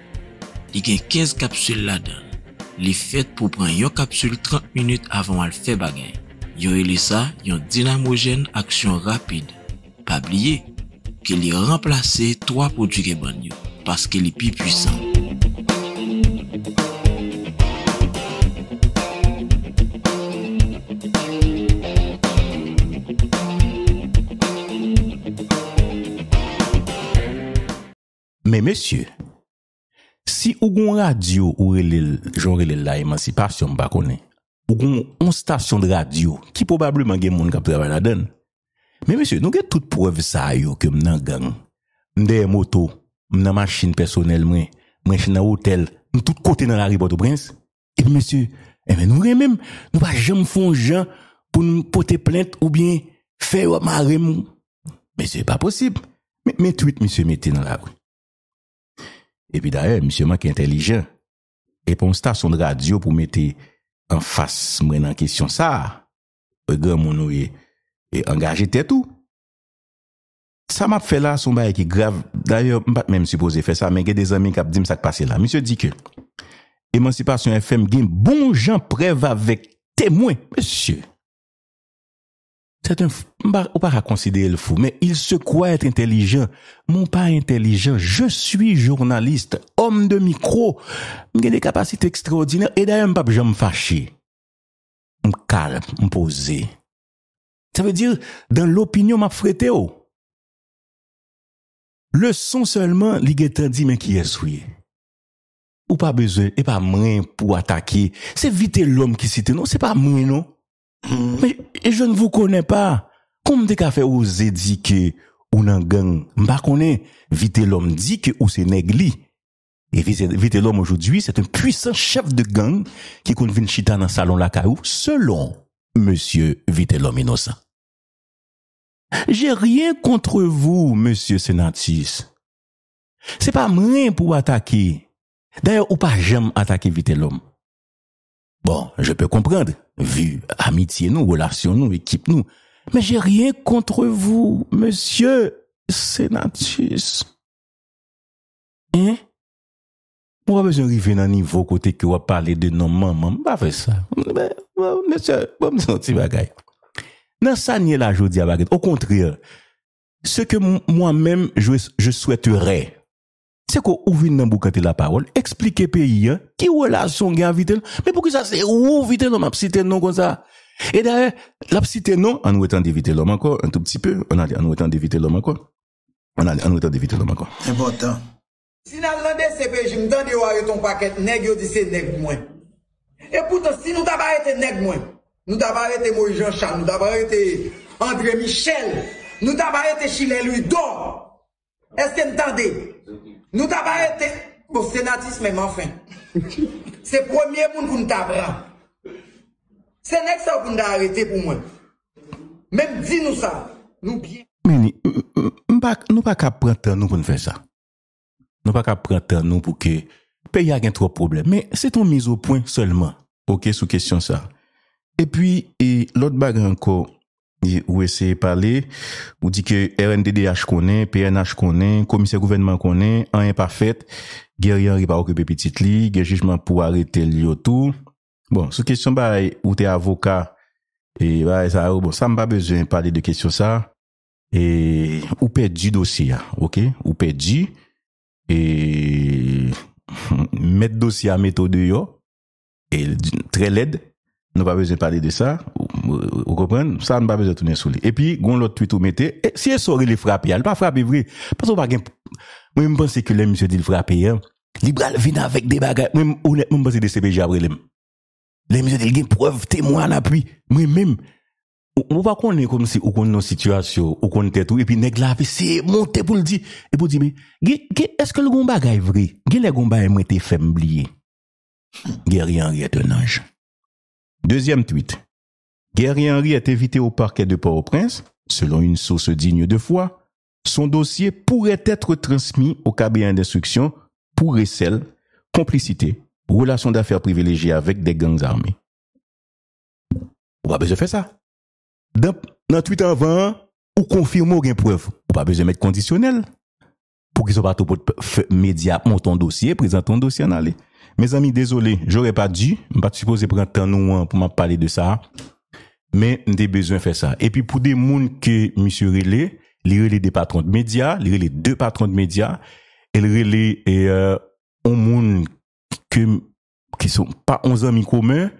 Li gen 15 kapsul la dan. Li fet pou pran yon kapsul 30 minute avan wale fe bagen. Yo li sa yon dinamogen aksyon rapide. Pa blye, ke li remplase 3 produye geban nou, paske li pi pwisan. Geban Ultra Mè mè sè, si ou goun radyo ou re lèl, joun re lèl la emancipasyon ba konè, ou goun on stasyon de radyo, ki probablè man gen moun kap trabè la den, mè mè sè, nou gen tout preve sa a yo ke mnen gang, mnen deyè moto, mnen manchine personel mwen, mwen chen nan hotel, mnen tout kote nan la ribote ou prens, epi mè sè, mè nou re mèm, nou pa jèm fon jèm pou nou pote plènt ou bien fè wè ma remou. Mè sè, mè sè, mè sè, mè sè, mè sè, mè sè, mè sè, mè sè, mè sè, mè sè, m Epi daye, msye man ki entelijen, eponsta son radio pou mette enfas mwen an kesyon sa, e gen moun nou e, e engaje tetou. Sa map fe la, son baye ki grav, daye, m pat menm suppose fe sa, men gen dezamin kap di m sak pase la. Msye di ke, Emancipasyon FM gen bon jan preva vek temwen, msye. ou pa rakonsideye l fou, men il se kwa ete intelijen, moun pa intelijen, je sui jurnaliste, om de mikro, mge de kapasite ekstraordiner, e dayan mpa bejom fache, mkalp, mpoze, sa ve dir, dan l opinyon ma fwete ou, oh. le son selman, li geta di men ki yesouye, ou pa bezo, e pa mwen pou atake, se vite l om ki site nou, se pa mwen nou, Hmm. Mais je ne vous connais pas comme des cafés aux édikés ou nan gang. M'a connait Vitellom dik ou sénè glis. Et Vitellom aujourd'hui c'est un puissant chef de gang qui convient Chita nan salon l'akaou selon M. Vitellom Inosa. J'ai rien contre vous M. Senatis. C'est pas moi pour attaquer. D'ailleurs ou pas j'aime attaquer Vitellom. Bon, je peux comprendre. Vu amitye nou, volasyon nou, ekip nou. Men jè riyen kontre vou, Monsye Senatus. Eh? Mwa bezon rive nan nivou kote ki wap pale de nanman man. Mwa bezon. Monsye, mwa bezon ti bagay. Nan sa nye la jodi abaget. Ou kontri, se ke mwen mèm jwes, jwes souweterè Se ko ouvin nan bou kante la parol, eksplike peyi, ki wè la son gen vitel, me pou ki sa se ou vitel nan ma psite non kon sa. E daè, la psite non, an wè tan di vitel lòm an kon, an tout pti pè, an wè tan di vitel lòm an kon. An wè tan di vitel lòm an kon. E botan. Si nan lande se peji, m'dan di ware ton paket, neg yo di se neg mwen. E poutan, si nou daba ete neg mwen, nou daba ete Mojanshan, nou daba ete André Michel, nou daba ete Chilè Louis dò, eske m'tande, Nou ta ba rete pou senatist menman fin. Se premier moun pou nou ta bra. Se next sa ou pou nou ta rete pou mwen. Menm di nou sa. Meni, euh, euh, euh, nou pa ka prentan nou pou nou fey sa. Nou pa ka prentan nou pou ke pey ya gen tro problem. Men, se ton miz ou point selman pou ke sou kesyon sa. E pi, lout bagran ko... Ou eseye pale, ou di ke RNDDH konen, PNH konen, Komise Gouvenman konen, an yon pa fet, ger yon ri pa okpe pe titli, ger jishman pou arete li yo tou. Bon, sou kesyon ba ou te avoka, sa m ba bezwen pale de kesyon sa, ou pe di dosya, ok? Ou pe di, met dosya metode yo, tre led, Nou pa beze pade de sa, ou kopren, sa nou pa beze tounen souli. E pi, goun lot tweet ou mette, e, si e sori li frapi, al pa frapi vre, pas ou pa gen, mwen mwen pense ki lèm mse di l frapi, eh? li bral vina vek de bagay, mwen mwen mwese de sebejabre lèm. Lèm mse di l gen, preuve, témoan api, mwen mèm, mwen va konen kom si, ou konen nou situasyon, ou konen tètou, epi neg lave, se mwote pou l di, epi pou di me, gen, gen, eske l goun bagay vre, gen lèm goun bagay mwete fèm blye, gen riyan riy Dezyem tweet, Gery Henry et evité au parquet de Port-au-Prince, selon une source digne de foi, son dossier pourrait être transmis au KB Indestruction pour récel, complicité, ou relation d'affaires privilégie avec des gangs armés. Ou pa beze fè sa? Dans tweet avant, ou konfirme ou gen preuve? Ou pa beze mète kondisyonel? Pou ki so pa tou pot fè media monton dossier, prezen ton dossier nan lè? Mez ami, dezolé, jore pa di, mpa ti suppose prentan nou an pou mpa pale de sa, men de bezoen fe sa. E pi pou de euh, moun ke M. Relay, li Relay de patron de media, li Relay de patron de media, el Relay e o moun ke son pa 11 ami koumen,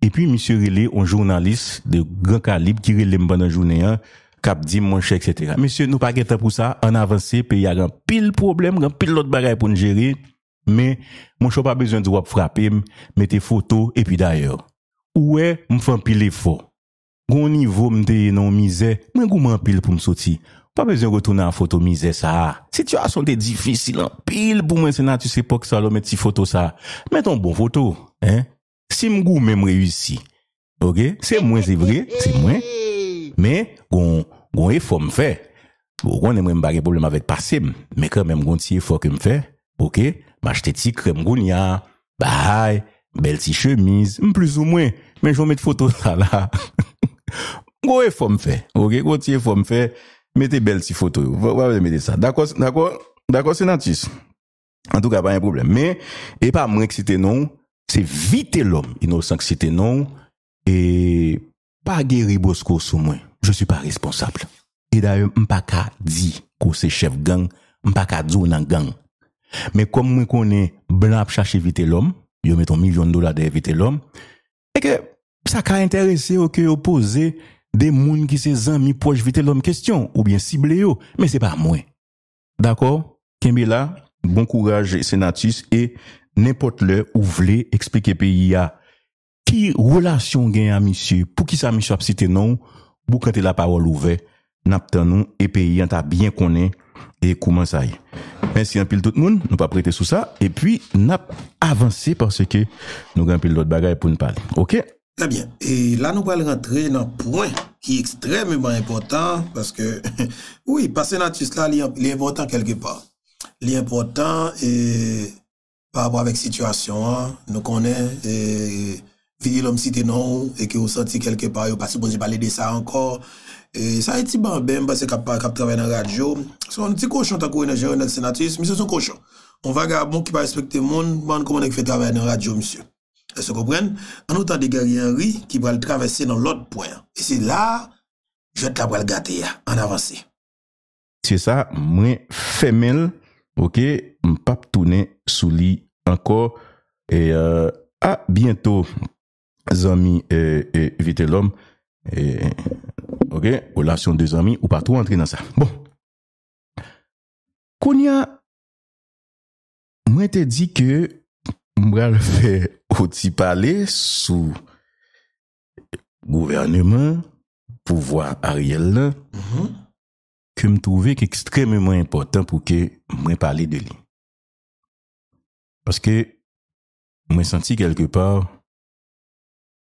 e pi M. Relay o jounanlis de gran kalib ki Relay mpa nan jounen an, kap di mwen chèk, etc. M. Nopak etan pou sa, an avansè, pe y agan pil problem, y agan pil lot bagay pou njeri, Men, mwen chon pa bezwen di wap frapem, mette foto, epi dayor. Ouwe, mwen fan pil e fo. Gon nivou mte enon mize, mwen goun mwen pil pou msoti. Pa bezwen retoune an foto mize sa. Se tiwa son de difisi, nan pil pou mwen senan, tu se po ki salo mette si foto sa. Meton bon foto, si mwen goun mwen mre yusi. Ok? Se mwen se vre, se mwen. Men, goun e fo mfe. Gon mwen mbage problem avet pasim, mwen kèm mwen goun ti e fo ke mfe. Ok? Ok? Mache te ti krem goun ya, bahay, bel ti chemise, mplu sou mwen, men jvo met foto sa la. <laughs> Gwo e fò m fe, gwo ti e fò m fe, mette bel ti foto yo, dako senatis. An tou ka pa yon problem. Me, e pa mwen eksite nou, se vite lom inosan eksite nou, e pa geri bosko sou mwen. Je sou pa responsable. E da yon mpa ka di kou se chef gang, mpa ka zounan gang. Men kom mwen konen blan ap chache vite l'om, yo meton milyon dola de vite l'om, e ke sa ka interese yo ke yo pose de moun ki se zan mi poche vite l'om kestyon, ou bien sible yo, men se pa mwen. Dako, kenbe la, bon kouraj senatis, e nepot le ou vle ekspeke peyi ya ki relasyon gen amisyen pou ki sa amisyen ap site nou, pou kante la parol ouve, nap ten nou, e peyi an ta bien konen, E kouman sa yi. Mwen si yon pil tout moun, nou pa prete sou sa, e pwi nap avanse parce ke nou gen pil lot bagay pou nou pal. Ok? Très bien. E la nou pal rentre nan point ki ekstremement important parce que, <laughs> oui, passe nan tout sla, li important kelke pa. Li important, pa apwa vek situasyon an, nou konen, viye lom site nan ou, e ke ou santi kelke pa, yo pasi pou jibale de sa ankor, e sa eti ban bèm basè kap pa kap travè nan radyo, son an ti koshon takou enè jè rè nan senatris, mi se son koshon. On va gà bon ki pa respekte moun, ban koumanè ki fè travè nan radyo, msè. E se kopren, an ou tan de gèri enri, ki pral travèse nan lot pwè. E se la, jèt la pral gâte ya, an avansè. Se sa, mwen fèmel, mpap tounè sou li anko, e, e a bientò, zami, e, e vite lom, e... e Ok? Relasyon de zami ou patrou entri nan sa. Bon. Kounia, mwen te di ke mwen alve oti pale sou gouvernement pouvoi ariel ke mm-hmm. m touve ek ekstremement important pouke mwen pale de li. Paske mwen santi kelke par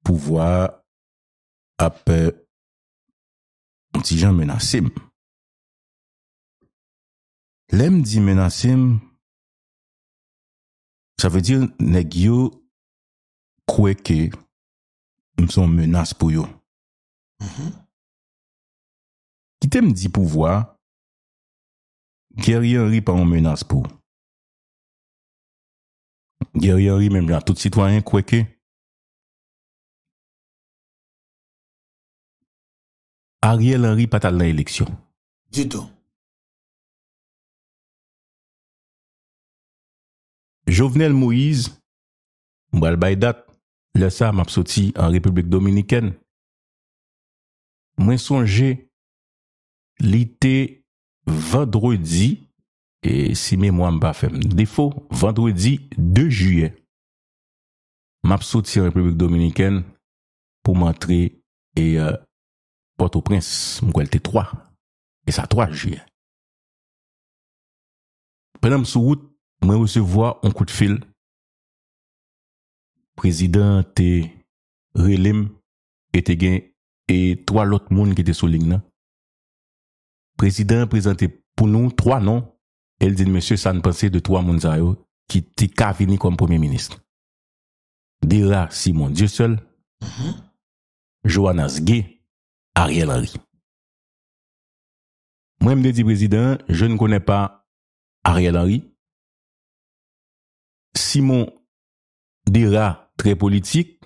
pouvoi apè ti jan menasim. Le m di menasim, sa ve dir neg yo kweke m son menas pou yo. Mm-hmm. Ki te m di pou vwa, ger yori pa m menas pou. Ger yori men m la tout sitwayen kweke. Ariel Henry patal nan eleksyon. Dito. Jovenel Moïse, mbwa l bay dat, lasa m apsoti an Republik Dominikèn. Mwen sonje, li te vandredi, e si mè mwa m pa fèm. Defo, vandredi, 2 juyè, m apsoti an Republik Dominikèn pou m antre, e a euh, Porto Prince, mwen wèl te 3. E sa 3 juye. Prenam sou wout, mwen wèl se vwa an kout fil. Prezident te relim, et te gen, et 3 lot moun ki te solignan. Non? Prezident prezente pou nou 3 nan, el di mwen se san pense de 3 moun zayou, ki te kavini kon premier ministre. Dira Simon Dussol, mm-hmm. Joannas Gaye, Ariel Henry Mwen mde di prezident Je nou konen pa Ariel Henry Simon Dira tre politik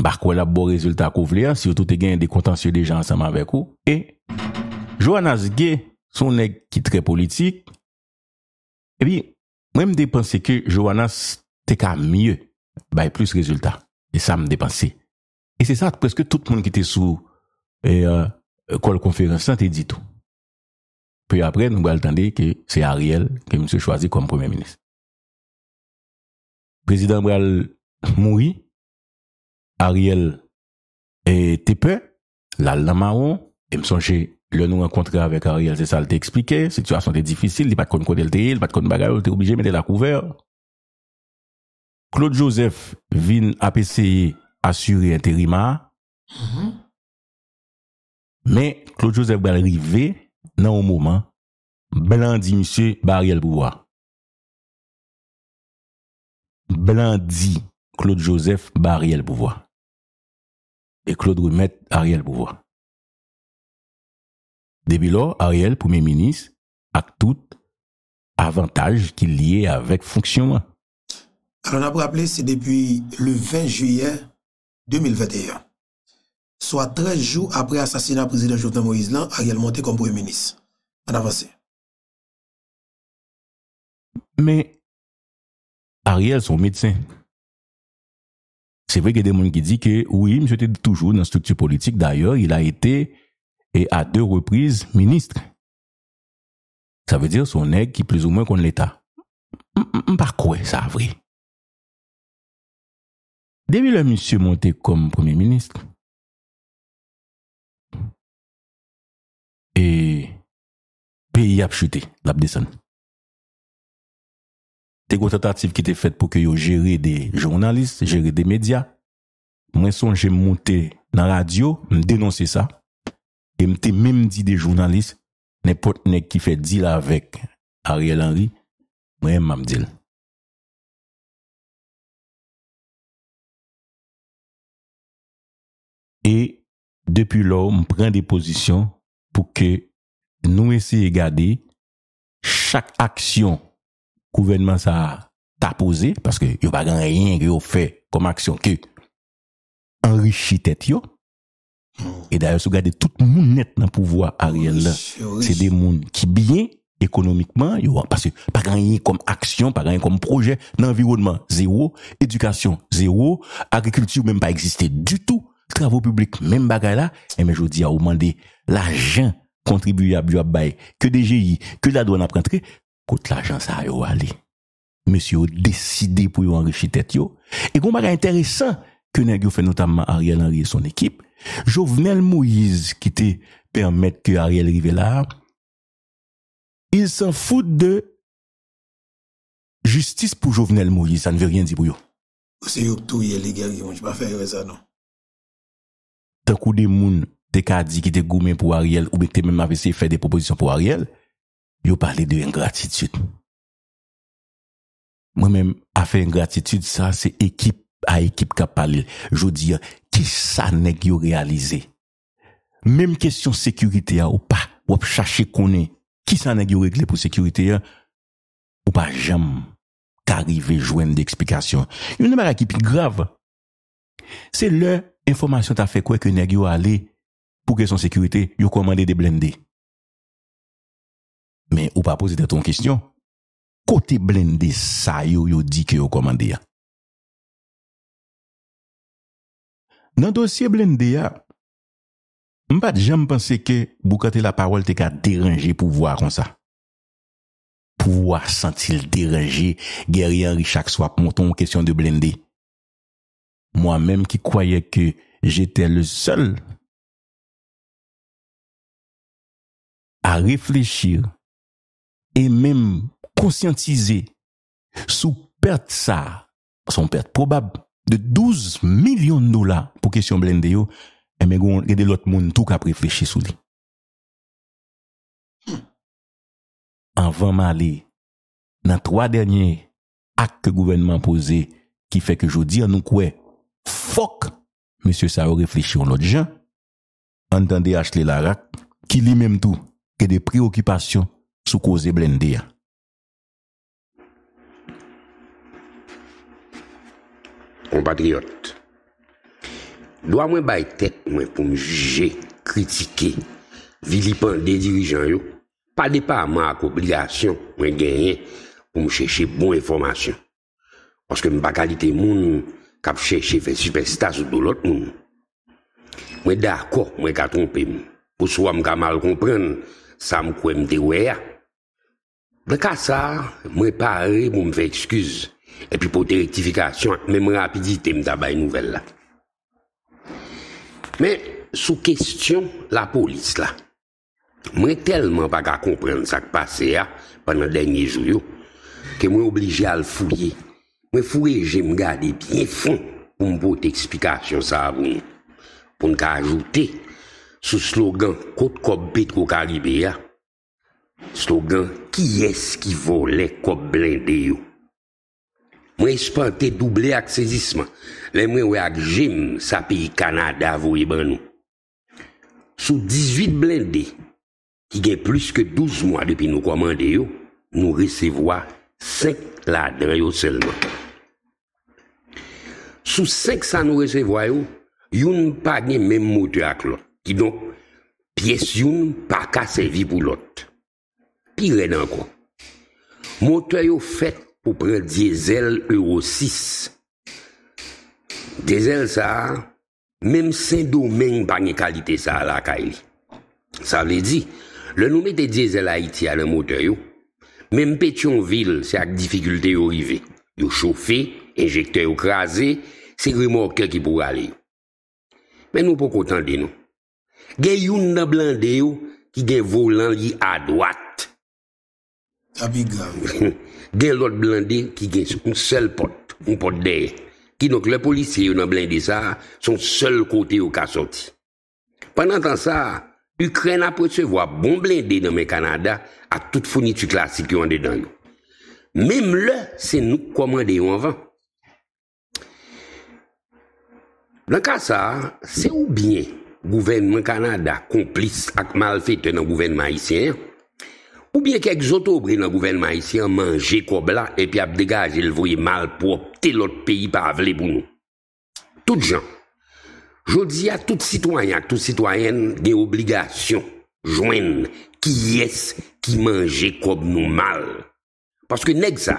Bak wè la bo rezultat kou vle Si yo tout e gen de kontansye de jan Saman vek ou Et Joannas ge son nek ki tre politik E bi Mwen mde pense ke Joannas Te ka mye Bay plus rezultat E sa m depanse E se sa preske tout moun ki te sou Euh, e kol konferansan te ditou. Pe apre nou bal tende ke se Ariel ke mse chwazi kom premier-ministre. Prezident bral moui, Ariel e tepe, la lamanon, e msonche le nou an kontre avèk Ariel, se sal te eksplike, situasyon te difisil, li pat kon kondel teye, li pat kon bagay, te oblije men de la kouver. Claude Joseph vine apese asure interima, moui, mm-hmm. Men, Claude Joseph Barrivé nan ou mouman, blan di msye Barrièl Pouvoir. Blan di Claude Joseph Barrièl Pouvoir. E Claude Roumèd Barrièl Pouvoir. Debi lò, Barrièl pou mè minis, ak tout avantaj ki liye avek fonksyon. An ap rappele, se depi le 20 juyen 2021. soit 13 jours après l'assassinat du président Jovenel Moïse Ariel monté comme premier ministre. En avance. Mais, Ariel, son médecin, c'est vrai qu'il y a des gens qui disent que oui, M. était toujours dans la structure politique. D'ailleurs, il a été et à deux reprises ministre. Ça veut dire son aigle qui plus ou moins contre l'État. M-m-m, par quoi ça vrai? Depuis le monsieur monté comme premier ministre, E, pe y ap chute lap desan. Te kontratatif ki te fet pou ke yo jere de jounalist, jere de media, mwen son jem mwote nan radio, m denonse sa, ke m te mem di de jounalist, nepot ne ki fe dil avek Ariel Henry, mwen m am dil. E, depi lor m pren de posisyon, pou ke nou esye gade chak aksyon kouvenman sa tapoze, paske yo pa gan reyen ki yo fe kom aksyon ki enri chi tet yo e daye sou gade tout moun net nan pouvoi a reyen la se de moun ki bien ekonomikman, yo, paske pa gan reyen kom aksyon, pa gan reyen kom proje, nan environman zero, edukasyon zero agrikultur menm pa eksiste du tout travou publik men bagay la, eme jodi a ouman de l'ajan kontribuyab yo ap bay, ke deje yi, ke la doan ap rentre, kout l'ajan sa yo wale. Monsi yo deside pou yo anri chi tet yo, e kon bagay enteresan ke nen yo fe notamman Ariel anri son ekip, Jovenel Moïse ki te permette ke Ariel rive la, il san foute de justice pou Jovenel Moïse, sa nve rien di pou yo. Ose yo ptou ye legal yon, j pa fe yon reza non. se kou de moun te ka di ki te goumen pou a riyel, ou be te men ma ve se fè de proposisyon pou a riyel, yo pale de yon gratitud. Mwen men a fè yon gratitud, sa se ekip a ekip ka pale. Jou di, ki sa ne gyo realize? Mèm kesyon sekurite ya ou pa, wop chache konen, ki sa ne gyo regle pou sekurite ya, ou pa jem, ka rive jwen de eksplikasyon. Yon mèmare ekipi grav, se lè, informasyon ta fe kwe ke neg yo ale pou ke son sekurite yo komande de blende. Men ou pa pose de ton kistyon, kote blende sa yo yo di ke yo komande ya. Nan dosye blende ya, mbat jem pense ke bou kate la parol te ka deranje pou vwa kon sa. Pou vwa sentil deranje geryen richak swap mouton kestyon de blende. moi menm ki kwaye ke jete le sel a reflechir e menm konsyantize sou perte sa son perte probab de 12 milyon dola pou kesyon blende yo e eh menm gwen gede lot moun tou ka preflechir sou li. Anvanman li nan 3 denye akte gouvenman pose ki feke jodi anoukwe Fok, monsye sa ou reflechyon lot jan. Antande Ashley Lara, ki li menm tou, ke de preokipasyon sou kouze blendia. Kon patriote, do a mwen bayte, mwen pou mwen juje, kritike, vilipan de dirijan yo, pa depa a mwen ak obligasyon, mwen genye, pou mwen cheche bon informasyon. Oskè mwen bakalite moun ou kap chèche fè superstas ou do lot moun. Mwen dè akok mwen gà trompè mwen, pou sou am gà mal komprenn, sa mwen kouè mdè wè ya. Mwen kassar, mwen parè mwen mwen fè eksküz, epi pou tè rektifikasyon, mwen mwen apidite mwen tabay nouvel la. Mwen sou kestyon la polis la, mwen telman pa gà komprenn sa k'passe ya, panan denye jouyo, ke mwen oblijè al fouyè. Mwen fwo e jem gade biye fon pou mpote ekspikasyon sa avoun. Pon ka ajoute sou slogan kote kop bete kwa Kalibea. Slogan ki eski vo le kop blinde yo. Mwen espante double ak sezisman. Len mwen wak jem sa pi kanada avou e ban nou. Sou 18 blinde ki gen plus ke 12 mwa depi nou komande yo. Mwen resevo a. 5 la adreyo selman. Sou 5 sanou resevwayo, yon pa gen menm motoy ak lot. Ki don, piyes yon pa kasevi pou lot. Pi renen kon. Motoy yo fet pou pre diesel Euro 6. Diesel sa, menm sen domen pa gen kalite sa la ka ili. Sa vle di, le noume de diesel a iti ale motoy yo, Mem Petionville se ak difikulte yo rive. Yo chofe, injekte yo kaze, se gri mokè ki pou gale yo. Men nou pou koutan di nou. Gen yon nan blinde yo ki gen volan li a doat. A bigan. <laughs> Gen lot blinde yo ki gen sou. Moun sel pot, moun pot dey. Ki nou ki le polisye yo nan blinde sa, son sel kote yo ka soti. Panan tan sa... Ukraine a pu bon blindé dans le Canada à toute fourniture classique qui est nous. Même là, c'est nous qui commandons avant. Dans le cas ça, c'est ou bien le gouvernement Canada complice mal fait dans le gouvernement haïtien, ou bien quelques autres dans le gouvernement haïtien manger cobla et puis dégager le voyer mal opter l'autre pays par avaler pour nous. Toutes gens. Jodi a tout sitwanyak, tout sitwanyen gen obligasyon jwen ki yes ki manje kob nou mal. Paske nek sa,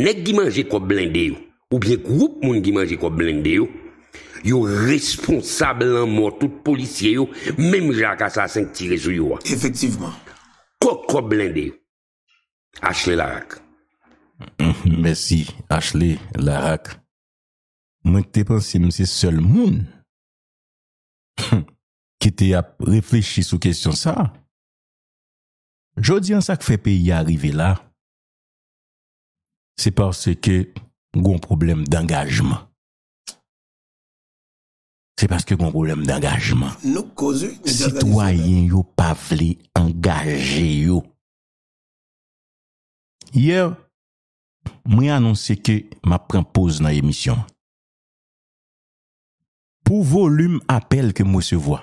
nek ki manje kob blinde yo, ou bien koup moun ki manje kob blinde yo, yo responsable an mou tout polisye yo, menm jak asasen ki tire sou yo. Efektivman. Kok kob blinde yo? Achle Larak. Mersi, Achle Larak. Mwen te pansi mwen se sol moun. <coughs> Ki te ya reflechi sou kesyon sa Jodi an sak fe pe yi arive la Se par se ke Gon probleme d'engajman Se par se ke gon probleme d'engajman Sitwayen yo pa vle Engaje yo Ye Mwen anons se ke Ma prempose nan emisyon Ou volume apel ke mwen se vwa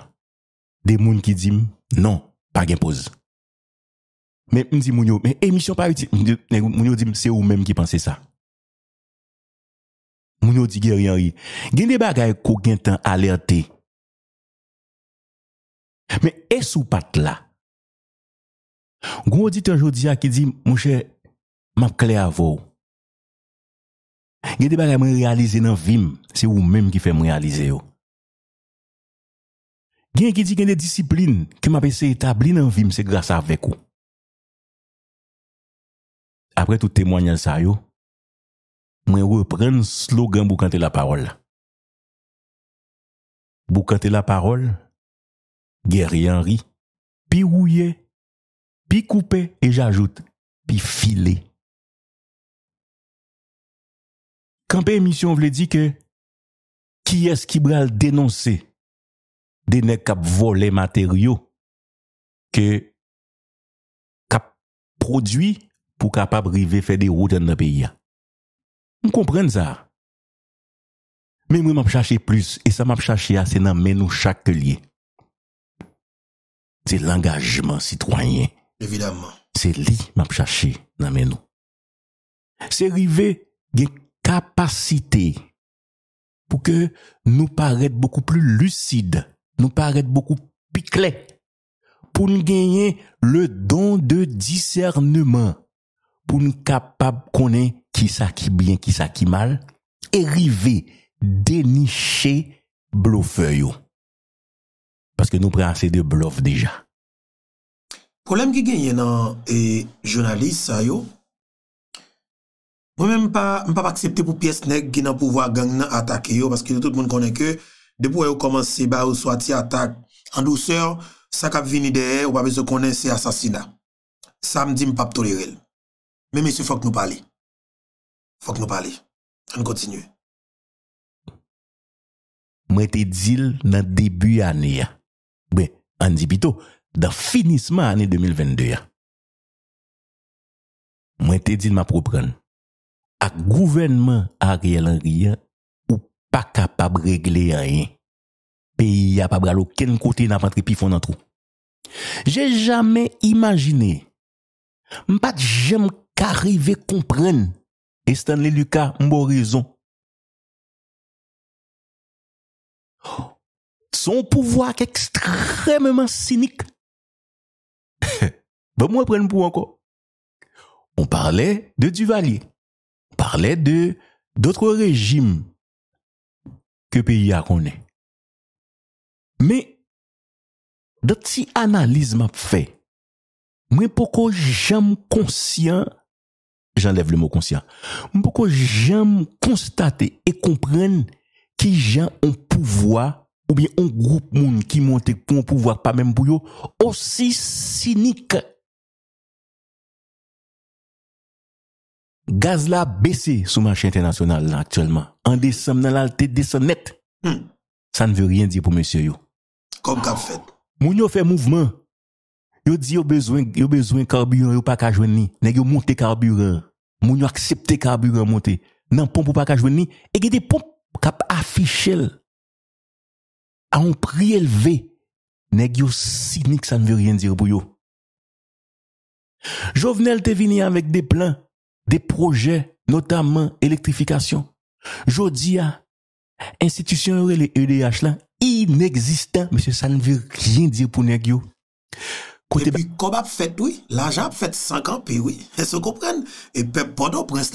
De moun ki dim Non, pa gen pose Men mwen di moun yo Men emisyon pari ti Moun yo dim se ou men ki panse sa Moun yo di gen riyan ri Gen de bagay kou gen tan alerte Men es ou pat la Goun yo dit anjou diya ki dim Mwen se map kle avou Gen de bagay mwen realize nan vim Se ou men ki fe mwen realize yo gen ki di gen de disiplin ke m apese etabli nan vi mse grasa avek ou. Apre tout temoyen sa yo, mwen repren slogan bou kante la parol. Bou kante la parol, gen ri an ri, pi ouye, pi koupe, e jajout, pi file. Kan pe emisyon vle di ke ki es ki bral denonse dene kap vole materyo ke kap prodwi pou kap ap rive fe de ou dene beya. M kompren za. Men mwen map chache plus, e sa map chache a, se nan men nou chak ke liye. Se l'engajman sitwanyen. Evidamman. Se li map chache nan men nou. Se rive gen kapasite pou ke nou paret beaucoup plus lucide nou paret bokou pikle, pou nou genyen le don de discernement, pou nou kapab konen ki sa ki bien, ki sa ki mal, e rive deniche blofe yo. Paske nou pre anse de blof deja. Problem ki genyen nan jounalist sa yo, mwen mwen pa pa aksepte pou piyes neg ki nan pouvoa gang nan atake yo, paske tout moun konen ke yo, Depo yo komanse, ba yo swati atak, an dousen, sa kap vini de e, ou pa bezo konen se asasina. Sa m di m pap tolerel. Me mese fok nou pali. Fok nou pali. An kontinye. Mwen te dil nan debu ane ya. Be, an di pito, da finisman ane 2022 ya. Mwen te dil ma propren. Ak gouvenman a riyalan riyan, pa kapab regle yayen, pe y apabralo ken kote na pantripi fon nan trou. Jè jame imagine, mpad jèm karive kompren, estan lè luka mborizon. Son pouvoak ekstrememan sinik, <laughs> be mwen pren pouvanko. On parlay de Duvalier, on parlay de doutre rejim, ke pe y a konen. Me, dot si analizman fe, mwen poko jen m konsyen, jen lev le mou konsyen, mwen poko jen m konstate e kompren ki jen an pouvoi, ou bien an group moun ki monte pou m pouvoi pa men bouyo, osi sinikè. Gaz la besi sou manche internasyonal aktuelman. An de som nan lal te de son net. Hmm. Sa nve ryen di pou monsiyo yo. Kom kap fet? Moun yo fe mouvman. Yo di yo bezwen karburen yo pakajwen ni. Nè yo monte karburen. Moun yo aksepte karburen monte. Nan pomp ou pakajwen ni. Ege de pomp kap afichel. An pri elve. Nè yo sinik sa nve ryen dir pou yo. Jovenel te vini anvek de plan. des projets, notamment électrification. Jodia, institution les EDH inexistant, monsieur, ça ne veut rien dire pour Negio. fait oui, l'argent fait 50 puis oui. Et se comprennent et prince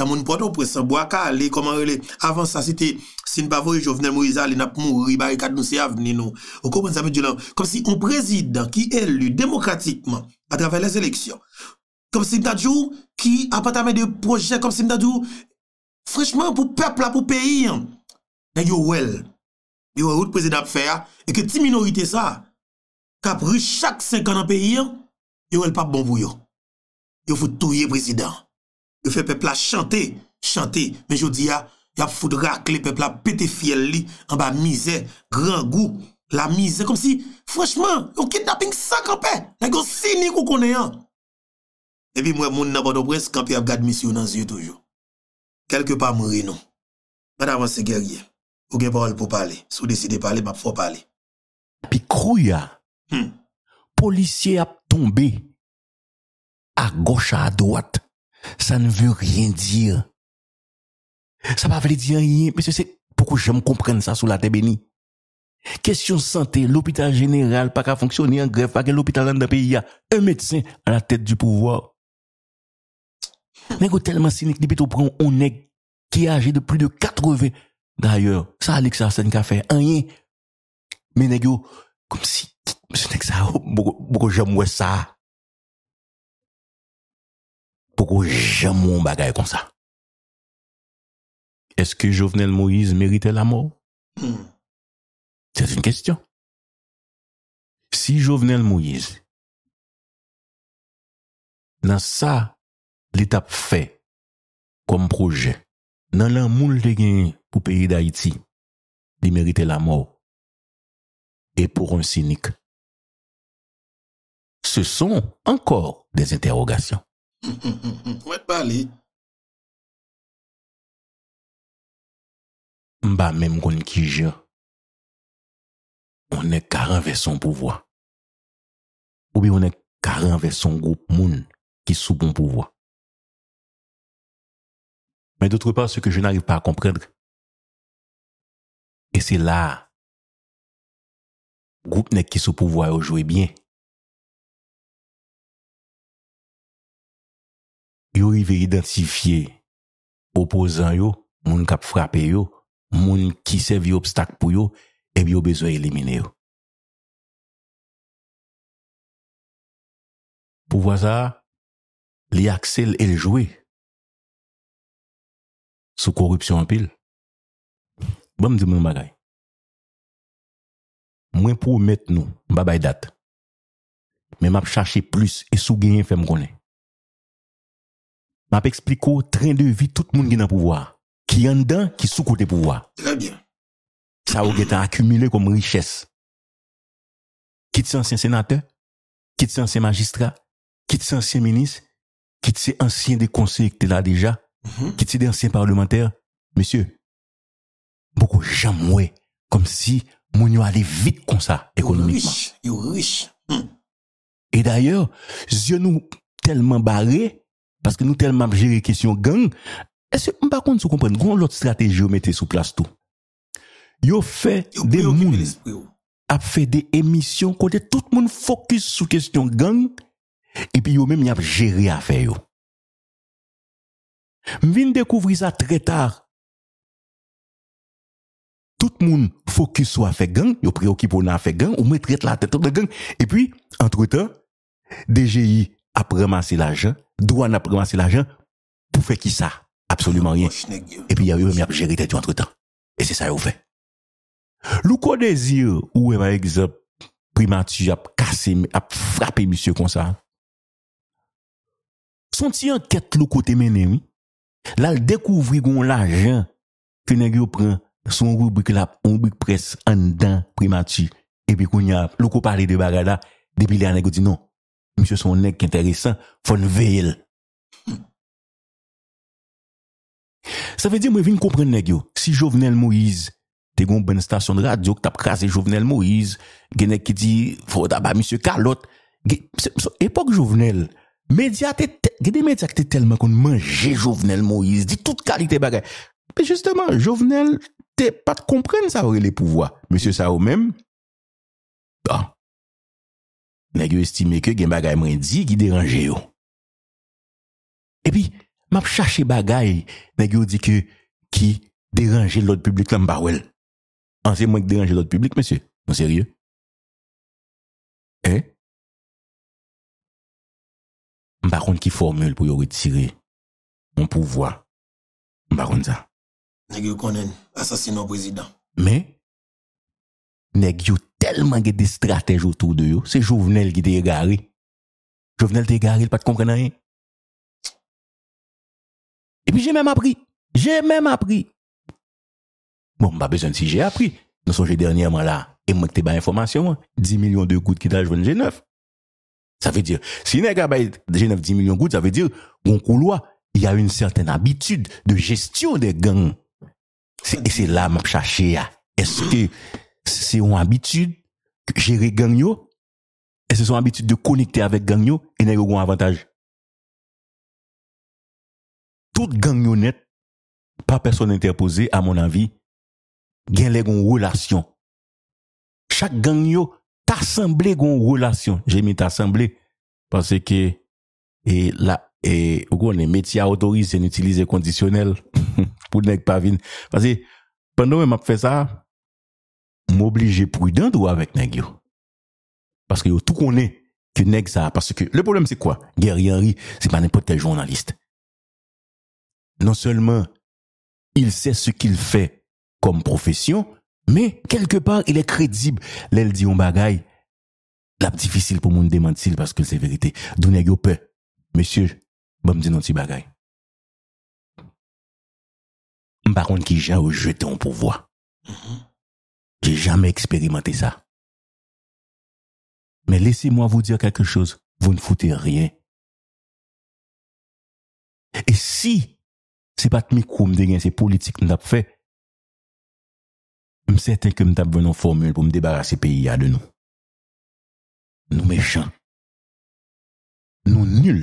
comment avant ça c'était Jovenel Moïse nous Vous comme si un président qui est élu démocratiquement à travers les élections kom si mta djou, ki apatame de proje kom si mta djou, frechman pou pepla pou peyi an, nan yo wel, yo wel oul prezident ap fè a, e ke ti minorite sa, kap rü chak 50 peyi an, yo wel pap bon bou yo, yo foutouye prezident, yo fè pepla chante, chante, men yo di a, yo fout rakle pepla pete fiel li, an ba mizè, rangou, la mizè, kom si frechman, yo kitna ping sak an pe, nan yo seni kou kone an, Et puis, moi, mon nan pas de presse, quand il regarde mission dans yeux toujours. Quelque part, mourir non. Madame, c'est guerrier. Ou gen parole pour parler. Si vous décidez de parler, m'a bah, faut parler. Puis, crouya. Hmm. Policier a tombé. À gauche, à droite. Ça ne veut rien dire. Ça ne veut dire rien. mais c'est pourquoi j'aime comprendre ça sous la tête bénie. Question santé, l'hôpital général, pas qu'à fonctionner en grève, pas que l'hôpital dans le pays, il y a un médecin à la tête du pouvoir. Nèk yo telman sinek di pito proun, ou nèk ki aje de pli de katreve. D'ayor, sa lèk sa sen ka fe. Anye, mè nèk yo, kom si, msè nèk sa, boko jèm wè sa. Boko jèm moun bagay kon sa. Eske Jovenel Moïse merite la mò? Tèt yon kestyon. Si Jovenel Moïse, nan sa, l'etap fe kom proje nan lan moun de gen pou peyi da iti di merite la mou e pou ron sinik. Se son ankor de zinterogasyon. Mwen <laughs> pali. Mba menm kon ki je, ou ne karan ve son pouvoi. Ou bi ou ne karan ve son goup moun ki sou bon pouvoi. Men d'autre part, se ke je n'arrive pa a komprendre. E se la, goup nek ki sou pouvo a yo jowe bien. Yo i ve identifiye opozan yo, moun kap frape yo, moun ki se vi obstak pou yo, e bi yo bezwe elimine yo. Pouvo a sa, li aksel el jowe. Sou korupsyon apil. Bwem bon, di mwen bagay? Mwen pou ou met nou, mba bay dat. Men map chache plus e sou genyen fem konen. Map ekspliko tren de vi tout moun genan pouvwa. Ki yon dan ki sou kote pouvwa. Trè bien. Sa ou getan akumile kom riches. Kit se ansyen senate, kit se ansyen magistra, kit se ansyen menis, kit se ansyen de konsey ek te la deja, Ki mhm. ti de ansyen parlimenter, monsye, moukou jam wè, kom si moun yo alè vit kon sa ekonomikman. Yo riche, yo riche. Hmm. Et d'ayor, zyon nou telman barè, paske nou telman ap jèri kèsyon gang, esè mba kont sou kompren, kon lòt strateji yo metè sou plas tou. Yo fè de moun, ap fè de emisyon, kote tout moun fokus sou kèsyon gang, epi yo mèm nye ap jèri afè yo. Min dekouvri sa tre tar. Tout moun fokis ou a fek gen, yo preokipou nan fek gen, ou mwen trete la tetok de gen, epi, entretan, DGI ap remansi la gen, Dwan ap remansi la gen, pou fe ki sa, absolouman ryen. Epi, yaw yon mwen ap jere te diyo entretan. E se sa yon fe. Lou kwa de zi ou wè mwen egze primati ap kase, ap frape misye konsa. Son ti an ket lou kote menen mi? La l dekouvri goun la jen Ke negyo pren son rubrik lap Ombik pres andan primati Ebi kou nyar Loko parli de bagada De bilè a negyo di non Mise son neg ki enteresan Fon vey el Sa ve di mwen vin kompren negyo Si Jovenel Moise Te goun ben stasyon de radyo Kta prase Jovenel Moise Genek ki di Foda ba Mise Kalot Epoch Jovenel Mediat et Gede mè di ak te telman kon manje jovenel, Moïse, di tout kalite bagay. Pe justement, jovenel, te pat kompren sa ori le pouvoi. Monsie sa ou mèm? Da. Nagyo estime ke gen bagay mwen di ki deranje yo. E pi, map chache bagay, nagyo di ke ki deranje lout publik lan barwel. Anse mwen ki deranje lout publik, monsie? Moun serye? E? E? Mpa kon ki formel pou yo retire mpouvoa. Mpa kon za. Neg yo konen, asasino prezident. Men, neg yo telman ge de stratej otou de yo, se jovenel ki te ye gari. Jovenel te ye gari, l pa te komprena yon. E pi jemem apri. Jemem apri. Bon, mpa bezan si jemem apri. Non son jen dernye man la, e mwen te ba informasyon, 10 milyon de kout ki da jvonje 9. Ça veut dire, si nèg a Genève 10 millions de gouttes, ça veut dire qu'on couloir, il y a une certaine habitude de gestion des gangs. Et c'est là m'a cherché ah. Est-ce que c'est une habitude de gérer gang yo Est-ce que c'est une habitude de connecter avec gang yo et nèg un avantage Toute gang net, pas personne interposée à mon avis, gagne les relation. Chaque gang yo T'assembler gon relation j'ai mis t'assembler. parce que et là et on connaît métier autorisé conditionnel <laughs> pour ne pas venir parce que pendant que m'a fait ça m'obliger prudent ou avec nèg parce que yo tout connaît que nèg ça parce que le problème c'est quoi Guerrier, c'est pas n'importe quel journaliste non seulement il sait ce qu'il fait comme profession Men, kelke par, il e kredib. Lèl di yon bagay, la pdifisil pou moun demantil paske l se verite. Doun yag yo pe, mesye, ba m di nonsi bagay. M pa konde ki jan ou jwete yon pou vwa. Mm-hmm. Jè jamè eksperimante sa. Men lese mwa vou dir kakè chose, vou n foute riyen. E si, se pat mikou m denyen, se politik nou tap fè, Mse eten ke m tap venon formule pou m debarase P.I.A. de nou. Nou mechan. Nou nul.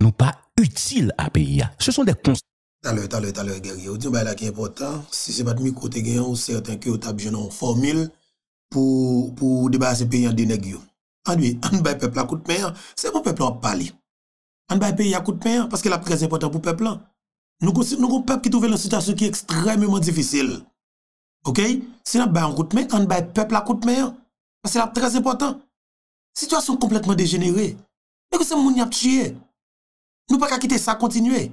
Nou pa util a P.I.A. Se son de kons... Talwe, talwe, talwe, talwe, geryo. Dyon bay la ki important. Si se bat mi kote genyon, mse eten ke m tap venon formule pou debarase P.I.A. de nek yo. An wè, an bay pepl akout men, se bon pepl an pali. An bay P.I.A. akout men, paske la prez important pou pepl an. Nou kon pep ki touvel an sitasyon ki ekstremement difisil. Ok, se la bay an goutme, an bay pep la goutme an, pa se la ap trez impotant. Sityasyon kompletman degenere, dekou se moun yap chye, nou pa kakite sa kontinue,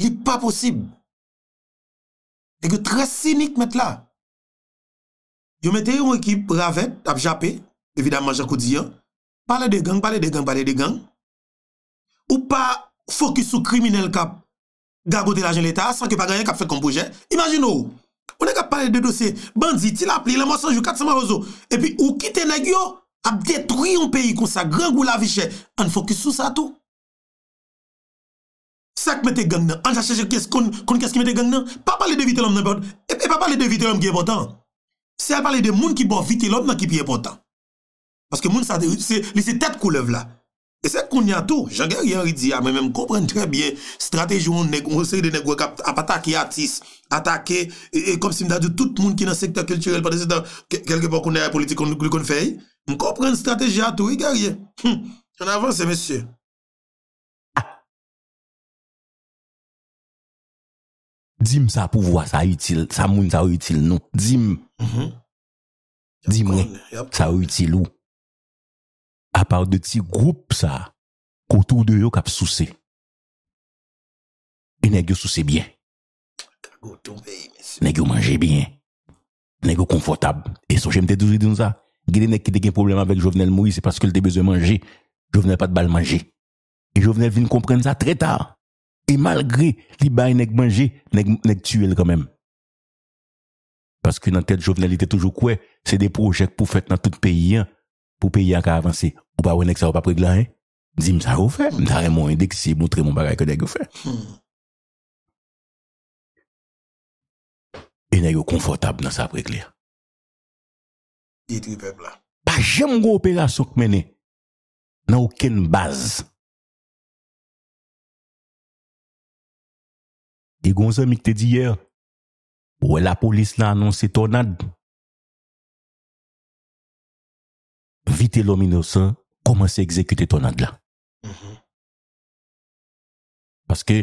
li pa posib. Dekou trez sinik met la. Yo mette yon ekip ravet ap jappe, evidaman jakou diyan, pale de gang, pale de gang, pale de gang, ou pa fokus sou kriminel kap gagote la jen l'Etat, san ki pa ganyan kap fet kom pouje, imagine ou, Ou ne ka pale de dosye, bandzi, ti la pli, la monsanj ou kat sa ma rezo, epi ou kite nagyo, ap detri yon peyi kon sa gran gou la vichè, an fokus sou sa tou. Sak mette gang nan, an chacheche kon keske mette gang nan, pa pale de vitelom nan potan, epi pa pale de vitelom ki e potan. Se al pale de moun ki bo vitelom nan ki pi e potan. Paske moun sa, li se tet koulev la. E se kon yato, jan ger yon ridi a men men, m kompren trebyen, stratejyon moun neg, m wosri de negwe kap atake atis, atake, e, e kom si m dadyo tout moun ki nan sektor kulturel, pati se dan, kelkepon kon dera politik kon lukon fey, m kompren stratejyon e hm, ato, yi ger yon, m avanse mese. Dim sa pouvoa sa yutil, sa moun sa yutil nou, dim, mhm. dim re, sa yutil ou. A part de ti group sa, koutou de yo kap sou se. E nèk yo sou se byen. Nèk yo manje byen. Nèk yo konfotab. E sou jemte toujidoun sa. Gede nèk ki te gen problem avèk Jovenel Moui, se paske l te bezè manje, Jovenel pa te bal manje. E Jovenel vin kompren sa tre ta. E malgre li bay nèk manje, nèk tue l kòmèm. Paske nan tèt Jovenel ite toujou kwe, se de projek pou fèt nan tout peyi yon. pou peye a ka avanse, ou pa wè nek sa wap apregle ane, di m sa wou fè, m tarè moun indek si moutre moun bagay kèdèk wou fè. Hmm. E nè yon konfortab nan sa apregle. Yedri pepla. Pa jèm gwo operasyon kmenè, nan ouken baz. E gon zèmik te diyer, wè la polis nan anonsi tonad, vite lomino san, koman se ekzekyte ton adlan. Paske,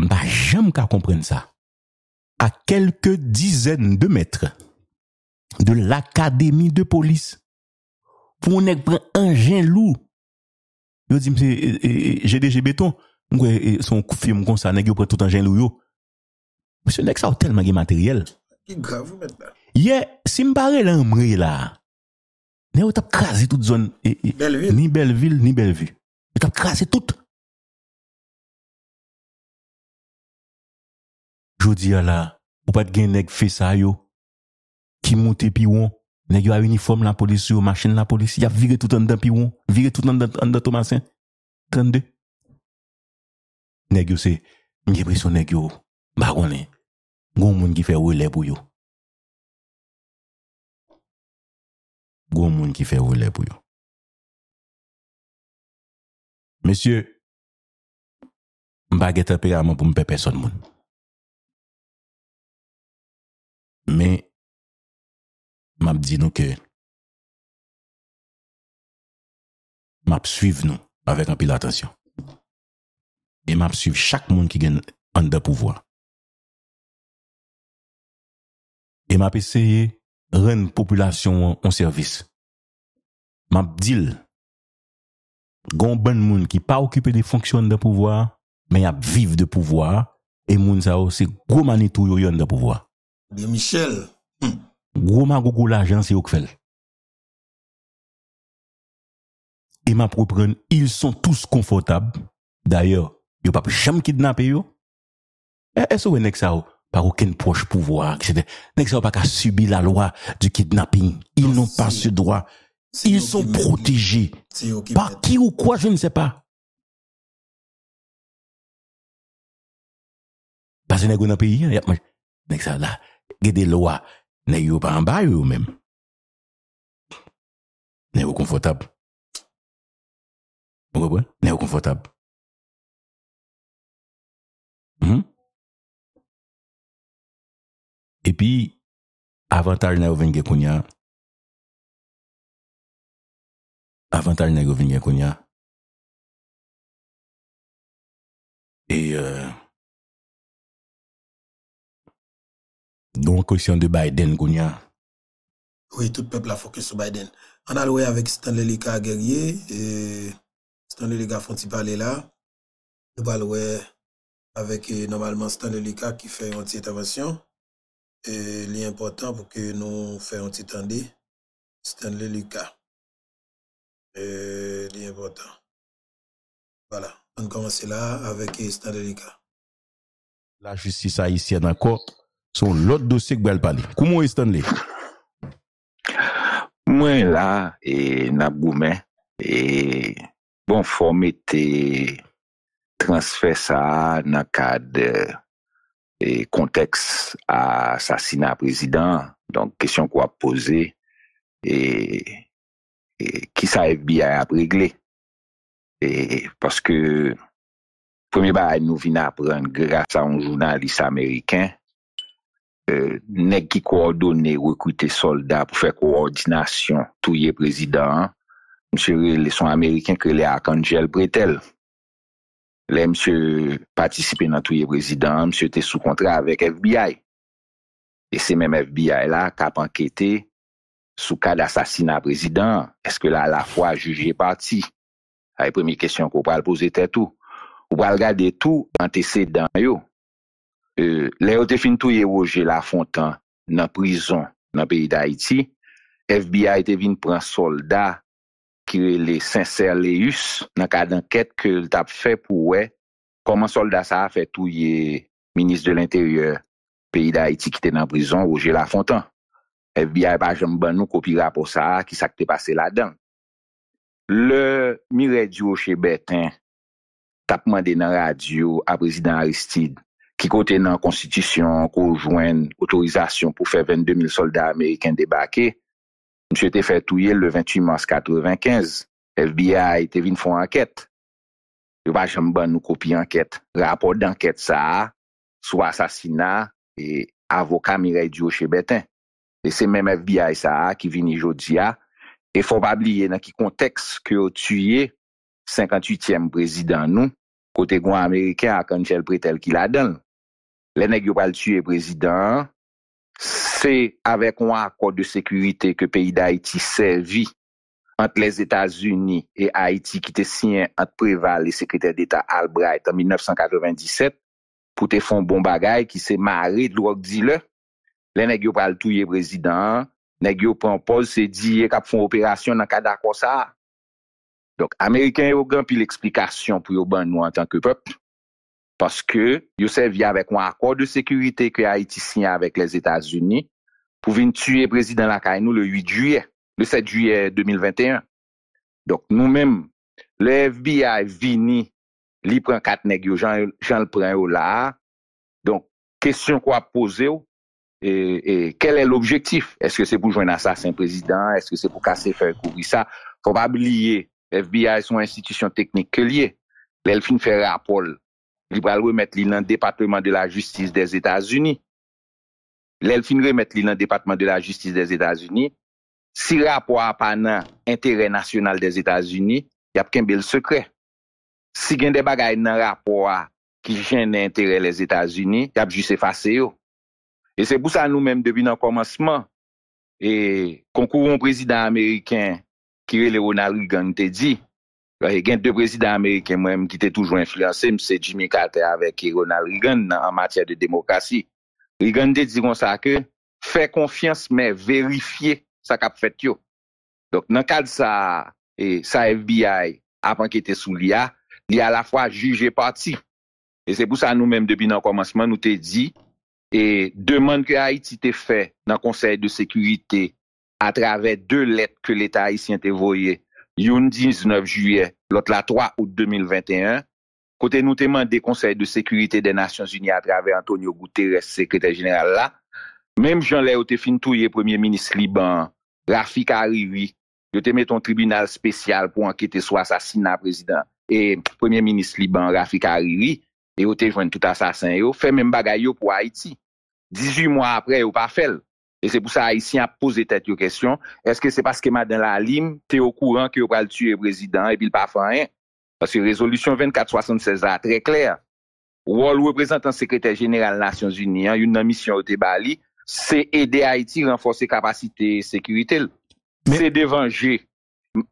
mba jem ka kompren sa, a kelke dizen de metre, de l'akademi de polis, pou mwen ek pren anjen lou, yo di mse, jede jibeton, mwen kwen son koufye mwen konsa, nèk yo pren tout anjen lou yo, mwen se mwen ek sa o tel magi materyel. Ye, se mbare lè mre la, Ne ou tap krasi tout zon. E, e, ni Belleville, ni Belleville. Ou tap krasi tout. Jodi ya la, ou pat gen neg fe sa yo, ki monte pi won, neg yo avi uniform la polis, yo machine la polis, ya vire tout an dan pi won, vire tout an dan Thomasin. Kande? Neg yo se, nye briso neg yo, bagone, goun moun gife ou e leb ou yo. goun moun ki fè ou lè pou yon. Monsye, mba getè pe yaman pou mpe person moun. Mè, mbap di nou ke, mbap suiv nou, avèk an pi l'atensyon. E mbap suiv chak moun ki gen an de pouvoi. E mbap eseye ren populasyon an servis. Mab dil, gon ban moun ki pa okype de fonksyon de pouvoi, men yap viv de pouvoi, e moun sa ou, se gwo man etou yo yon de pouvoi. De Michel. Hmm. Gwo man gwo gwo la jan se yo kvel. E mab repren, il son tous konfotab, dayo, yo pap chanm kidnap yo, e, e so wenek sa ou, par aucun proche pouvoir, etc. nest pas qu'à subir la loi du kidnapping. Ils n'ont pas ce droit. Ils sont protégés. Par qui ou quoi, je ne sais pas. Parce que dans le pays, il y a là, il y a des lois, pas en bas eux même. N'est pas confortable. Vous comprenez? N'est pas confortable. Hmm? E pi, avantal nan yo ven gen koun ya. Avantal nan yo ven gen koun ya. E, e, don kousyon de Biden koun ya. Oui, tout peple la fokus ou Biden. An alwe avèk Stan Lelika a gerye, e, Stan Lelika foun ti pale la, an alwe avèk e, normalman Stan Lelika ki fè anti-intervention, E li important pou ki nou fè yon titan di, Stanley Luka. E li important. Voilà, an komanse la avèk Stanley Luka. La jistisa yisye nan ko, son lot dosik bel pali. Koumou Stanley? Mwen la, e nan goumen, bon fòm ete transfer sa nan kade... E konteks asasina prezidant, donk kesyon kwa pose, e, e, ki sa FBI ap regle. Paske, premye ba nou vina ap ren grasa an jounalist amerikant, ne ki kwa ordone rekwite soldat pou fe ko ordinasyon touye prezidant, msye le son amerikant ke le ak anjel bretel. Le msye patisipe nan touye prezidant, msye te sou kontra avèk FBI. E se men FBI la kap anketè sou ka da sasina prezidant, eske la la fwa juje pati. Ay e premye kesyon ko pal pose te tou. Ou pal gade tou, an te sè dan yo. Le yo te fin touye wòjè la fontan nan prizon nan peyi d'Haïti, FBI te vin pran soldat, ki re le senser le yus nan ka den ket ke l tap fe pou we, koman solda sa a fet ou ye minist de l'interyeur peyi da Haiti ki te nan brison, roje la fontan. FBI pa jom ban nou kopira pou sa a ki sakte pase la dan. Le mi radio che Beten tapman de nan radio a prezident Aristide ki kote nan konstitusyon ko jwen otorizasyon pou fe 22 mil solda Ameriken debake, Mwen chete fè touye le 28 mars 95, FBI te vin fon anket. Yo pa chanm ban nou kopi anket. Rapor d'anket sa a, sou asasina, e avoka Mireille Diouchebeten. E se men FBI sa a ki vini jodi a, e fò pa bliye nan ki konteks ki yo touye 58èm prezident nou, kote gwen Amerike ak anjel pretel ki la don. Le nek yo pal touye prezident, fè avèk an akord de sekurite ke peyi d'Haïti sèvi ant les Etats-Unis et Haïti ki te syen ant prevale lè sekretèr d'Etat Albright an 1997 pou te fon bon bagay ki se mare d'lou ak di lè lè nè gyo pral touye prezident, nè gyo pranpoz se diye kap fon operasyon nan kada kwa sa donk Amerikan yo gran pi l'eksplikasyon pou yo ban nou an tank e pop paske yo sèvi avèk an akord de sekurite ke Haïti syen avèk les Etats-Unis pou vin tue prezident lakay nou le 8 juyè, le 7 juyè 2021. Donk nou menm, le FBI vini, li pran katnèk yo, jan l pran yo la. Donk, kesyon kwa pose yo, kelle e, e, l objektif? Eske se pou jwenn asasen prezident, eske se pou kase fè koubi sa? Probab liye FBI sou institisyon teknik ke liye, lèl fin fè rè apol, li pral wè met li nan Departement de la Justice des Etats-Unis. lèl fin remet li nan Depatman de la Justice des Etats-Unis, si rapwa pa nan intere nasyonal des Etats-Unis, y ap ken bel sekre. Si gen de bagay nan rapwa ki jen nan intere les Etats-Unis, y ap jise fase yo. E se bousa nou menm debi nan komanseman, e konkouron prezident Ameriken, kire le Ronald Reagan te di, e gen de prezident Ameriken mwenm ki te toujou enfilansé, mse Jimmy Carter avek Ronald Reagan nan amatye de demokrasi, li gande diron sa ke, fè konfians mè verifiye sa kap fèt yo. Donk nan kal sa FBI apan ki te sou li a, li a la fwa juje pati. E se pou sa nou mèm debi nan komanseman nou te di, e deman ke a iti te fè nan konsey de sekurite a travè de let ke l'Etat isi ente voye, youn 19 juye, lot la 3 out 2021, O te nou te mande de konsey de sekurite de Nasyons Uni a trave Antonio Guterres, sekreter general la. Mem jan le o te fin touye Premier Ministre Liban, Rafi Kariri. Yo te met ton tribunal spesyal pou anke te sou asasina prezident. E Premier Ministre Liban, Rafi Kariri, yo te jwen tout asasin yo. Fe men bagay yo pou Haiti. 18 mwa apre yo pa fel. E se pou sa Haitien a pose tet yo kesyon. Eske se paske maden la lim, te yo kouran ki yo pal tuye prezident e pil pa fan en. Paske rezolusyon 2476 a tre kler. Ou al wè prezentan sekretèr jeneral Nasyons Uniyan, yon nan misyon ote Bali, se ede Haiti renforsè kapasite sekurite. Se devanje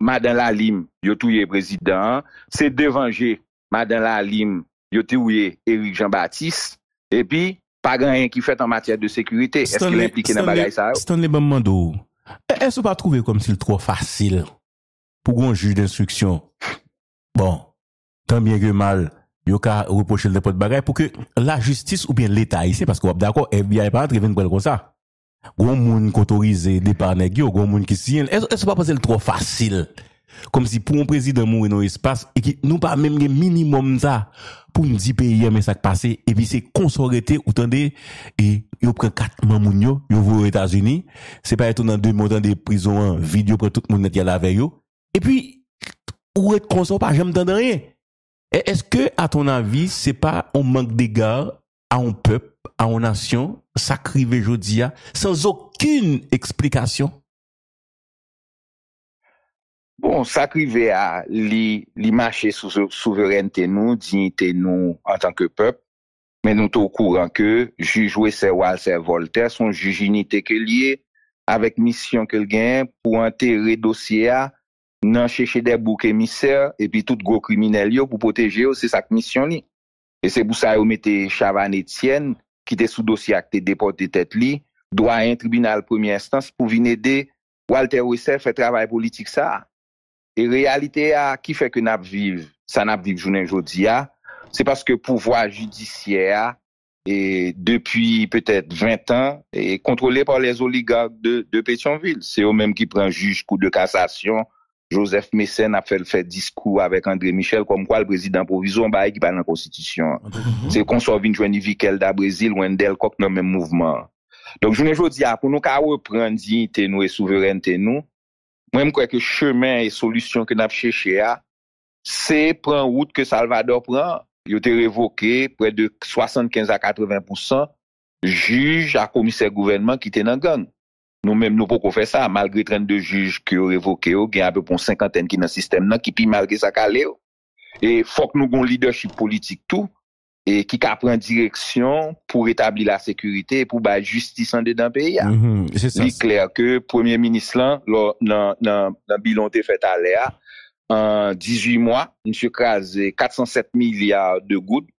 Madan Lalim, yotouye prezident, se devanje Madan Lalim, yotouye Eric Jean-Baptiste, e pi pa gran yon ki fèt an matyèr de sekurite. Est-ce ki l'implikè nan bagay sa? S'tan lè bèm mandou, es ou pa trouvè kom sil tro fasil pou goun juj d'instruksyon Bon, tanbyen ge mal, yo ka rupoche le pot bagay pou ke la justis ou bien l'Etat yise, paskou wap dako, e biye apatre ven kwen kon sa. Gwoun moun kontorize depan e gyo, gwoun moun ki siyen, e se pa panse le tro fasil. Kom si pou moun prezid an moun e nou espas, e ki nou pa menm ge minimum za pou mdip e yeme sak pase, e bi se konsorete utande e yo pre katman moun yo, yo vwou Etats-Unis, se pa eton nan de modan de prizon an, video pre tout moun net yalave yo. E pi, Ou et konso pa jem den denye? E eske a ton avi se pa ou mank de gar a ou pep a ou nasyon sakrive jodi a sans okun eksplikasyon? Bon, sakrive a li mache souveren ten nou, dinite nou an tanke pep, men nou tou kouran ke jujwe se wal se volte, son jujini te ke liye avek misyon ke lgen pou ante redosye a nan cheche de bouke misè, epi tout go krimine li yo pou poteje yo se sak misyon li. E se bousa yo mette chavan et sien, ki te sou dosi ak te depote tet li, do a yon tribunal premiye instans pou vin ede Walter Wieser fè travay politik sa. E realite a, ki fè ke nap viv, sa nap viv jounen jodi a, se paske pouvoi judisye a, e depi petè 20 an, e kontrole par les oligark de Petionville. Se yo menm ki pren juj kou de kasasyon, Joseph Messen ap fèl fèl diskou avèk André Michel kom kwa l-brezid an provizyon ba e ki pa nan konstitisyon. Se konsorvin jwen di vikel da brezil ou en del kok nan men mouvman. Donk jounen jò di ap, ah, pou nou ka ou pran di ten nou e souveren ten nou, mwen mkweke chemen e solusyon ke nap chèche a, ah, se pran wout ke Salvador pran, yo te revoke pre de 75 a 80% juj a komise gouverman ki ten nan gang. Nou mèm nou pou kon fè sa, malgré tren de juj ki yo revoke yo, gen apèpon 50 en ki nan sistem nan, ki pi malgré sa ka le yo. E fòk nou gon leadership politik tou, e ki ka pren direksyon pou etabli la sekurite pou ba justice an de dan peya. Mm-hmm, li kler ke, premier minis lan, nan bilon te fè talè a, an 18 mwa, msye kaze 407 milyar de gout,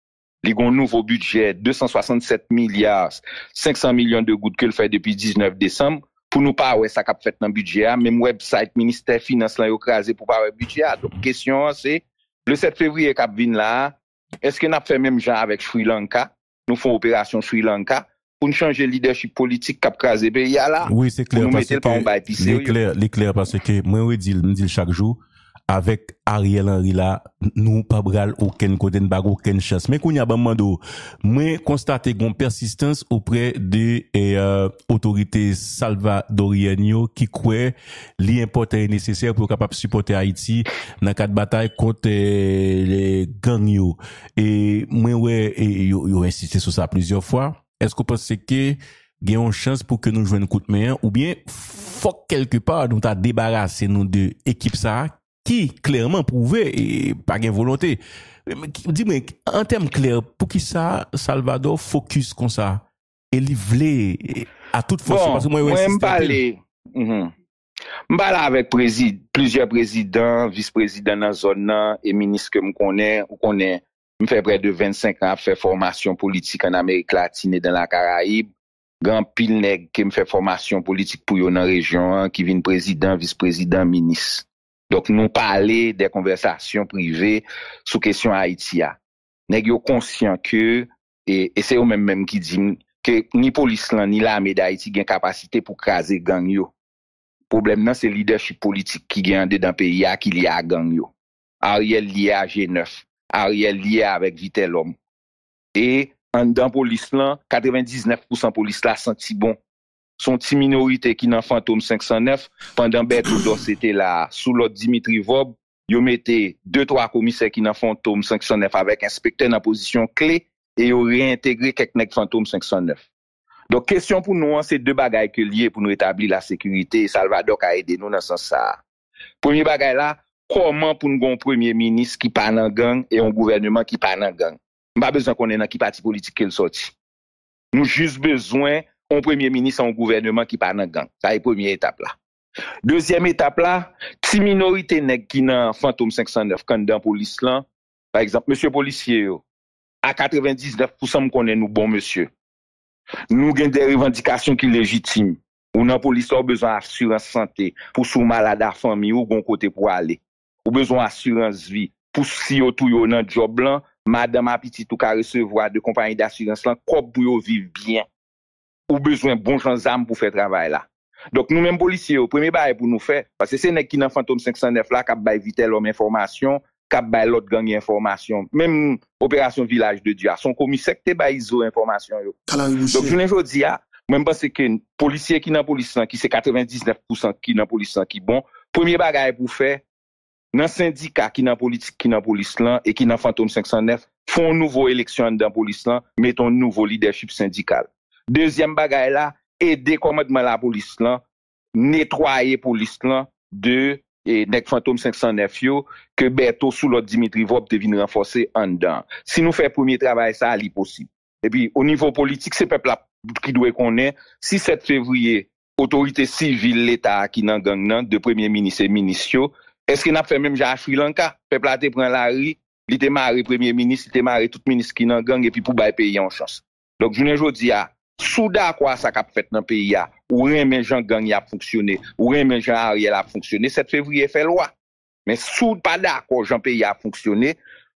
li gon nouvo budget, 267 milyar, 500 milyon de gout ke l fè depi 19 desembre, pou nou pa wè sa kap fèt nan budjè a, mèm website, minister finance lan yo krasè pou pa wè budjè a. Donk kèsyon, se, le 7 fevriye kap vin la, eske nap fè mèm jan avèk Sri Lanka, nou fòn operasyon Sri Lanka, pou nou chanjè lidership politik kap krasè be, ya la, pou nou mètèl pou yon bay pisè yon. Lè kler, lè kler, parce ke mwen wè dil, mwen dil chak jou, avèk Ariel Anrila nou pabral ou ken koden bag ou ken chans. Mè kou nye aban mandou, mè konstate gon persistans opre de e, otorite Salvadorian yo ki kwe li importe e neseser pou kapap supporte Haiti nan kat batay kont e, le gang yo. E mè wè, e, yo insisté sou sa plizio fwa, esko pense ke gen yon chans pou ke nou jwen kout meyen ou bien fok kelke pa nou ta debarase nou de ekip sa ak Ki, klerman, pou ve, e pa gen volante, di men, an tem kler, pou ki sa, Salvador fokus kon sa, e li vle, e, a tout fos, bon, mwen mbale, mbale mhm. avek prezid, plizye prezidant, vis prezidant nan zona, e minis ke m konen, m konen, m fe bre de 25 an fè formasyon politik an Amerik Latine dan la Karaib, gran pil neg ke m fè formasyon politik pou yon nan rejon, ki vin prezidant, vis prezidant, minis. Donk nou pale de konversasyon prive sou kesyon Haiti a. Neg yo konsyen ke, e, e se yo men menm ki di, ke ni polis lan ni la ame de Haiti gen kapasite pou kaze gang yo. Problem nan se liderchip politik ki gen ande dan peyi a ki li a gang yo. A rye li a G9, a rye li a avek Vitellom. E an dan polis lan, 99% polis la senti bon. son ti minorite ki nan Fantoum 509 pandan Bertoudos ete la sou lot Dimitri Vob yo mette 2-3 komise ki nan Fantoum 509 avek inspektor nan posisyon kle e yo reintegre keknek Fantoum 509 Donk, kesyon pou nou an se 2 bagay ke liye pou nou etabli la sekurite, salva dok a ede nou nan san sa Premier bagay la koman pou nou gon premier minis ki pa nan gang e yon gouvernement ki pa nan gang mba bezon konen an ki pati politik ke l soti nou jis bezon mba bezon ou premye minis an gouvernement ki pa nan gang. Ta e premye etap la. Dezyem etap la, ti minorite neg ki nan Fantoum 509 kanda an polis lan, par exemple, monsye polisye yo, a 99% konen nou bon monsye. Nou gen de revendikasyon ki legitime. Ou nan polis la ou bezon asurans sante, pou sou malada fami ou gon kote pou ale. Ou bezon asurans vi, pou si yo tou yo nan job lan, madan apitit ou ka resevo a de kompanyen d'asurans lan, kop bou yo viv bien. ou bezwen bon chans am pou fè travay la. Dok nou menm policye yo, premye bagay pou nou fè, pase se nek ki nan Fantom 509 la, kap bay vite lom informasyon, kap bay lot gangi informasyon. Menm Operasyon Vilaj de Dua, son komi sekte bay izo informasyon yo. Dok jounen jodi ya, menm pase ke policye ki nan Polislan ki, se 99% ki nan Polislan ki bon, premye bagay pou fè, nan syndika ki nan Polislan e ki nan Fantom 509, fon nouvo eleksyon nan Polislan, meton nouvo lideship syndikal. Dezyen bagay la, ede komadman la pou l'Islan, netwaye pou l'Islan de Nek Fantoum 509 yo, ke bèto sou lot Dimitri Vop devine renfose an dan. Si nou fè premier travay sa, li posib. E pi, ou nivou politik, se pep la ki dwe konen, si 7 fevriye, otorite sivil l'Etat ki nan gang nan, de premier minis et minis yo, eske nap fè mèm jè a Sri Lanka, pep la te pren la ri, li te mare premier minis, li te mare tout minis ki nan gang, e pi pou bay pe yon chans. Sou da kwa sa kap fèt nan PIA, ou ren men jan gang ya fonksyonè, ou ren men jan a riel a fonksyonè, set fevriye fè lwa. Men sou pa da kwa jan PIA fonksyonè,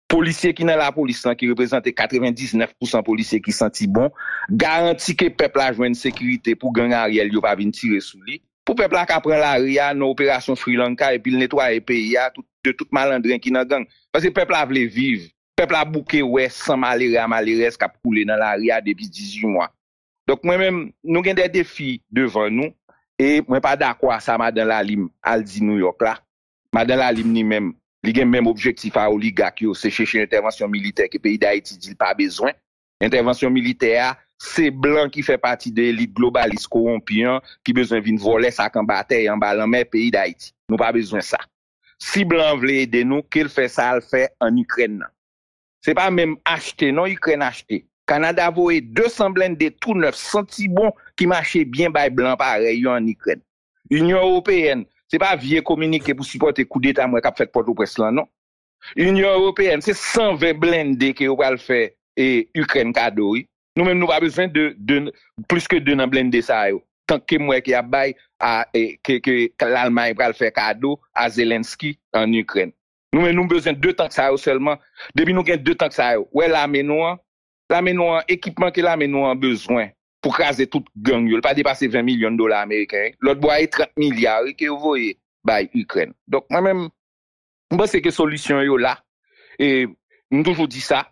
polisye ki nan la polisan ki reprezentè 99% polisye ki santi bon, garanti ke pepla jwen sekirite pou gen a riel yo pa vin tire sou li. Pou pepla ka pren la riel nan operasyon Sri Lanka epi l netwa e PIA, tout malandren ki nan gang. Pase pepla vle viv, pepla bouke wè san malire a malire skap koule nan la riel debi 18 mwa. Dok mwen men, nou gen de defi devan nou, e mwen pa d'akwa sa madan la lim al di nou yok la. Madan la lim ni men, li gen men objektif a ou li gak yo, se cheche intervansyon milite ke peyi da Haiti di li pa bezwen. Intervansyon milite a, se blan ki fe pati de elit globalist korompiyan, ki bezwen vin vole sak an batay an balan me peyi da Haiti. Nou pa bezwen sa. Si blan vle yede nou, ke l fe sal fe an Ukren nan. Se pa men achete, nan Ukren achete. Kanada vo e 200 blende tout neuf, 100 ti bon ki mache bien bay blan pa reyo an Ikren. Union Européenne, se pa vie komunike pou supporte kou d'Etat mwen kap fèk porto preslan, non. Union Européenne, se 120 blende ki yo pral fèk Ukren kado. Nou men nou pa bezwen plus ke 2 nan blende sa yo. Tank ke mwen ki ap bay ke lalman yon pral fèk kado a Zelenski an Ukren. Nou men nou bezwen 2 tank sa yo selman. Depi nou gen 2 tank sa yo. la men nou an ekipman ki la men nou an bezwen pou kaze tout gen yon, pa depase 20 milyon dola Ameriken, lot boye 30 milyar e ki yon voye bay Ukren. Dok mwen mwen seke solusyon yon la, e, mwen toujou di sa,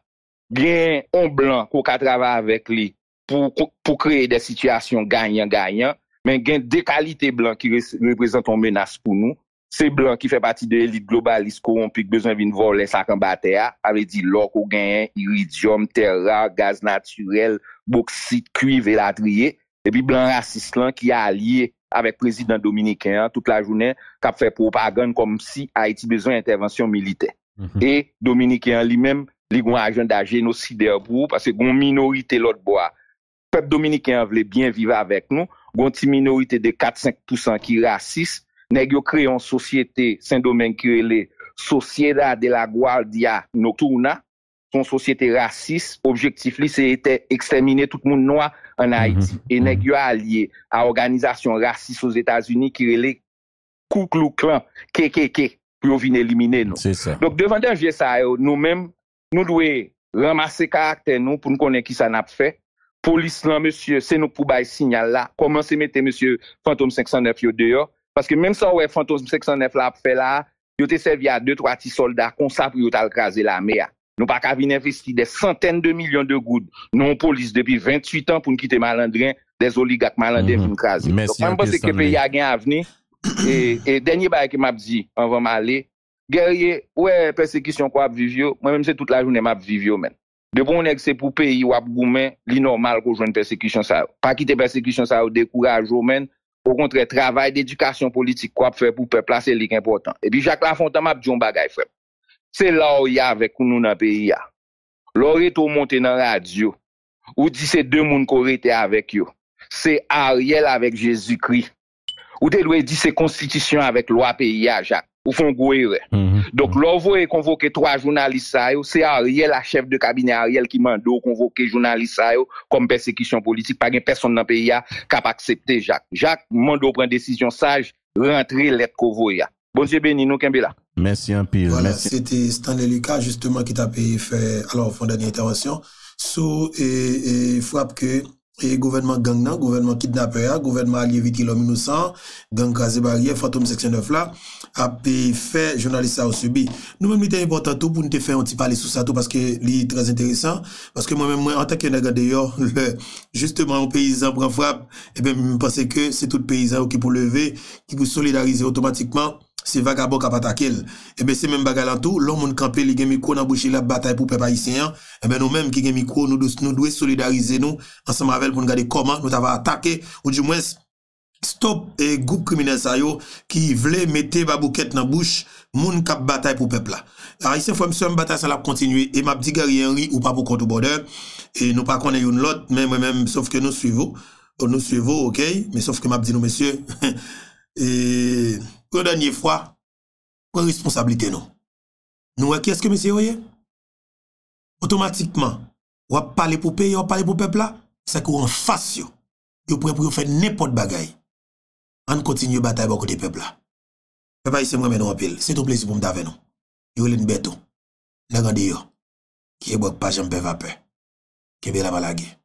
gen yon blan pou katrava avèk li, pou kreye de situasyon ganyan ganyan, men gen de kalite blan ki reprezenton menas pou nou, se blan ki fè pati de elit globalist koronpik, bezon vin volen sakran batè ya, avè di lok ou genyen, iridium, terra, gaz naturel, boksit, kuiv, elatriye, epi blan rasis lan ki a liye avèk prezident Dominikyan, tout la jounè, kap fè propagan kom si ha iti bezon intervensyon milite. Mhm. E Dominikyan li men, li gwen ajen da geno si derbou, pase gwen minorite lot bo a. Pep Dominikyan vle bien vive avèk nou, gwen ti minorite de 4-5% ki rasis, Negyo kreyon sosyete Sendo men kirele Sosyeda de la guardia Noutouna Son sosyete rasist Objektif li se ete ekstermine Tout moun noua an Haiti mhm. E negyo mhm. a liye A organizasyon rasist Os Etats-Unis kirele Kouk lou klan Ke ke ke Pyo vin elimine nou Se sa Dok devante an VSA Nou men Nou dwe ramase karakter nou Poun konen ki sa nap fe Polis lan monsye Se nou pou baye sinyal la Koman se mette monsye Fantom 509 yo deyo Paske menm sa ou e fantos mseksan nef la ap fe la, yo te sevi a 2-3 ti soldat kon sa pou yo tal kaze la mea. Nou pa kavine vesti de santen de milyon de goud. Nou moun polis depi 28 an pou nkite malandrin, dezoli gak malandrin pou nkaze. Mwen mwen sekepe ya gen avni, e denye baye ke map di, anvan male, gerye ou e persekisyon kwa ap vivyo, mwen menm se tout la jounen map vivyo men. De pou mwen ekse pou peyi ou ap goumen, li normal ko jwen persekisyon sa ou. Pa kite persekisyon sa ou, dekouraj ou menn, Ou kontre, travay d'edikasyon politik kwa ap fèp ou pè plase lik important. E pi Jacques Lafontan map diyon bagay fèp. Se la ou ya avek ou nou na peyi ya. Lou reto monte nan radio. Ou di se demoun kore te avek yo. Se Ariel avek Jezikri. Ou de lou e di se konstitisyon avek lwa peyi ya Jacques. ou fon Gouirè. Mhm. Donc l'OVO e konvoke 3 jounalist sa yo, se Ariel, la chef de kabine Ariel, ki mando konvoke jounalist sa yo kom persekisyon politik, pa gen person nan peyi ya kap aksepte Jacques. Jacques, mando pren desisyon saj, rentre lèk kouvo ya. Bonsiè Benino, Kembe la. Mènsi an pi. Mènsi an pi. Voilà, c'était Stanley Lucas justement qui t'a payé faire alors au fond d'année intervention. Sous, il faut ap que et gouvernement gang gouvernement kidnapper, gouvernement allié Viti l'homme innocent, gang crasé barrière, fantôme section 9 là, a fait journaliste a subi. Nous même était important tout pour nous faire un petit parler sur ça tout parce que c'est très intéressant parce que moi même moi en tant que nègre d'ailleurs justement un paysan prend frappe et eh ben je pensais que c'est tout paysan qui pour lever, qui pour solidariser automatiquement Se vaga bo kap atakel. Ebe se men baga lan tou. Lon moun kampe li gen mikro nan bouchi la batay pou pep a isenyan. Ebe nou men ki gen mikro nou dwe solidarize nou. Anse mavel pou nou gade koma. Nou tava atake. Ou di mwen stop e goup kriminez a yo. Ki vle mette babouket nan bouch. Moun kap batay pou pep la. A isen fòm sou m batay salap kontinuy. E map di gari enri ou papou kontou border. E nou pa konen yon lot. Men mwen men. Sof ke nou suivo. Ou oh, nou suivo. Ok. Men sof ke map di nou monsye. <laughs> E... Kwa danye fwa, kwa responsabilite nou? Nou wak keske mese yo ye? Otomatikman, wap pale pou peye, wap pale pou pepla, se kwen fasyo, yo pre pou yo fe nepot bagay, an kontin yo batay bokote pepla. Peba yi se mwen men nou apil. Se tou plezi pou mda ven nou. Yo len betou. Nè gandiyo, kiye bok pa jenpe vaper. Kiye be la balage.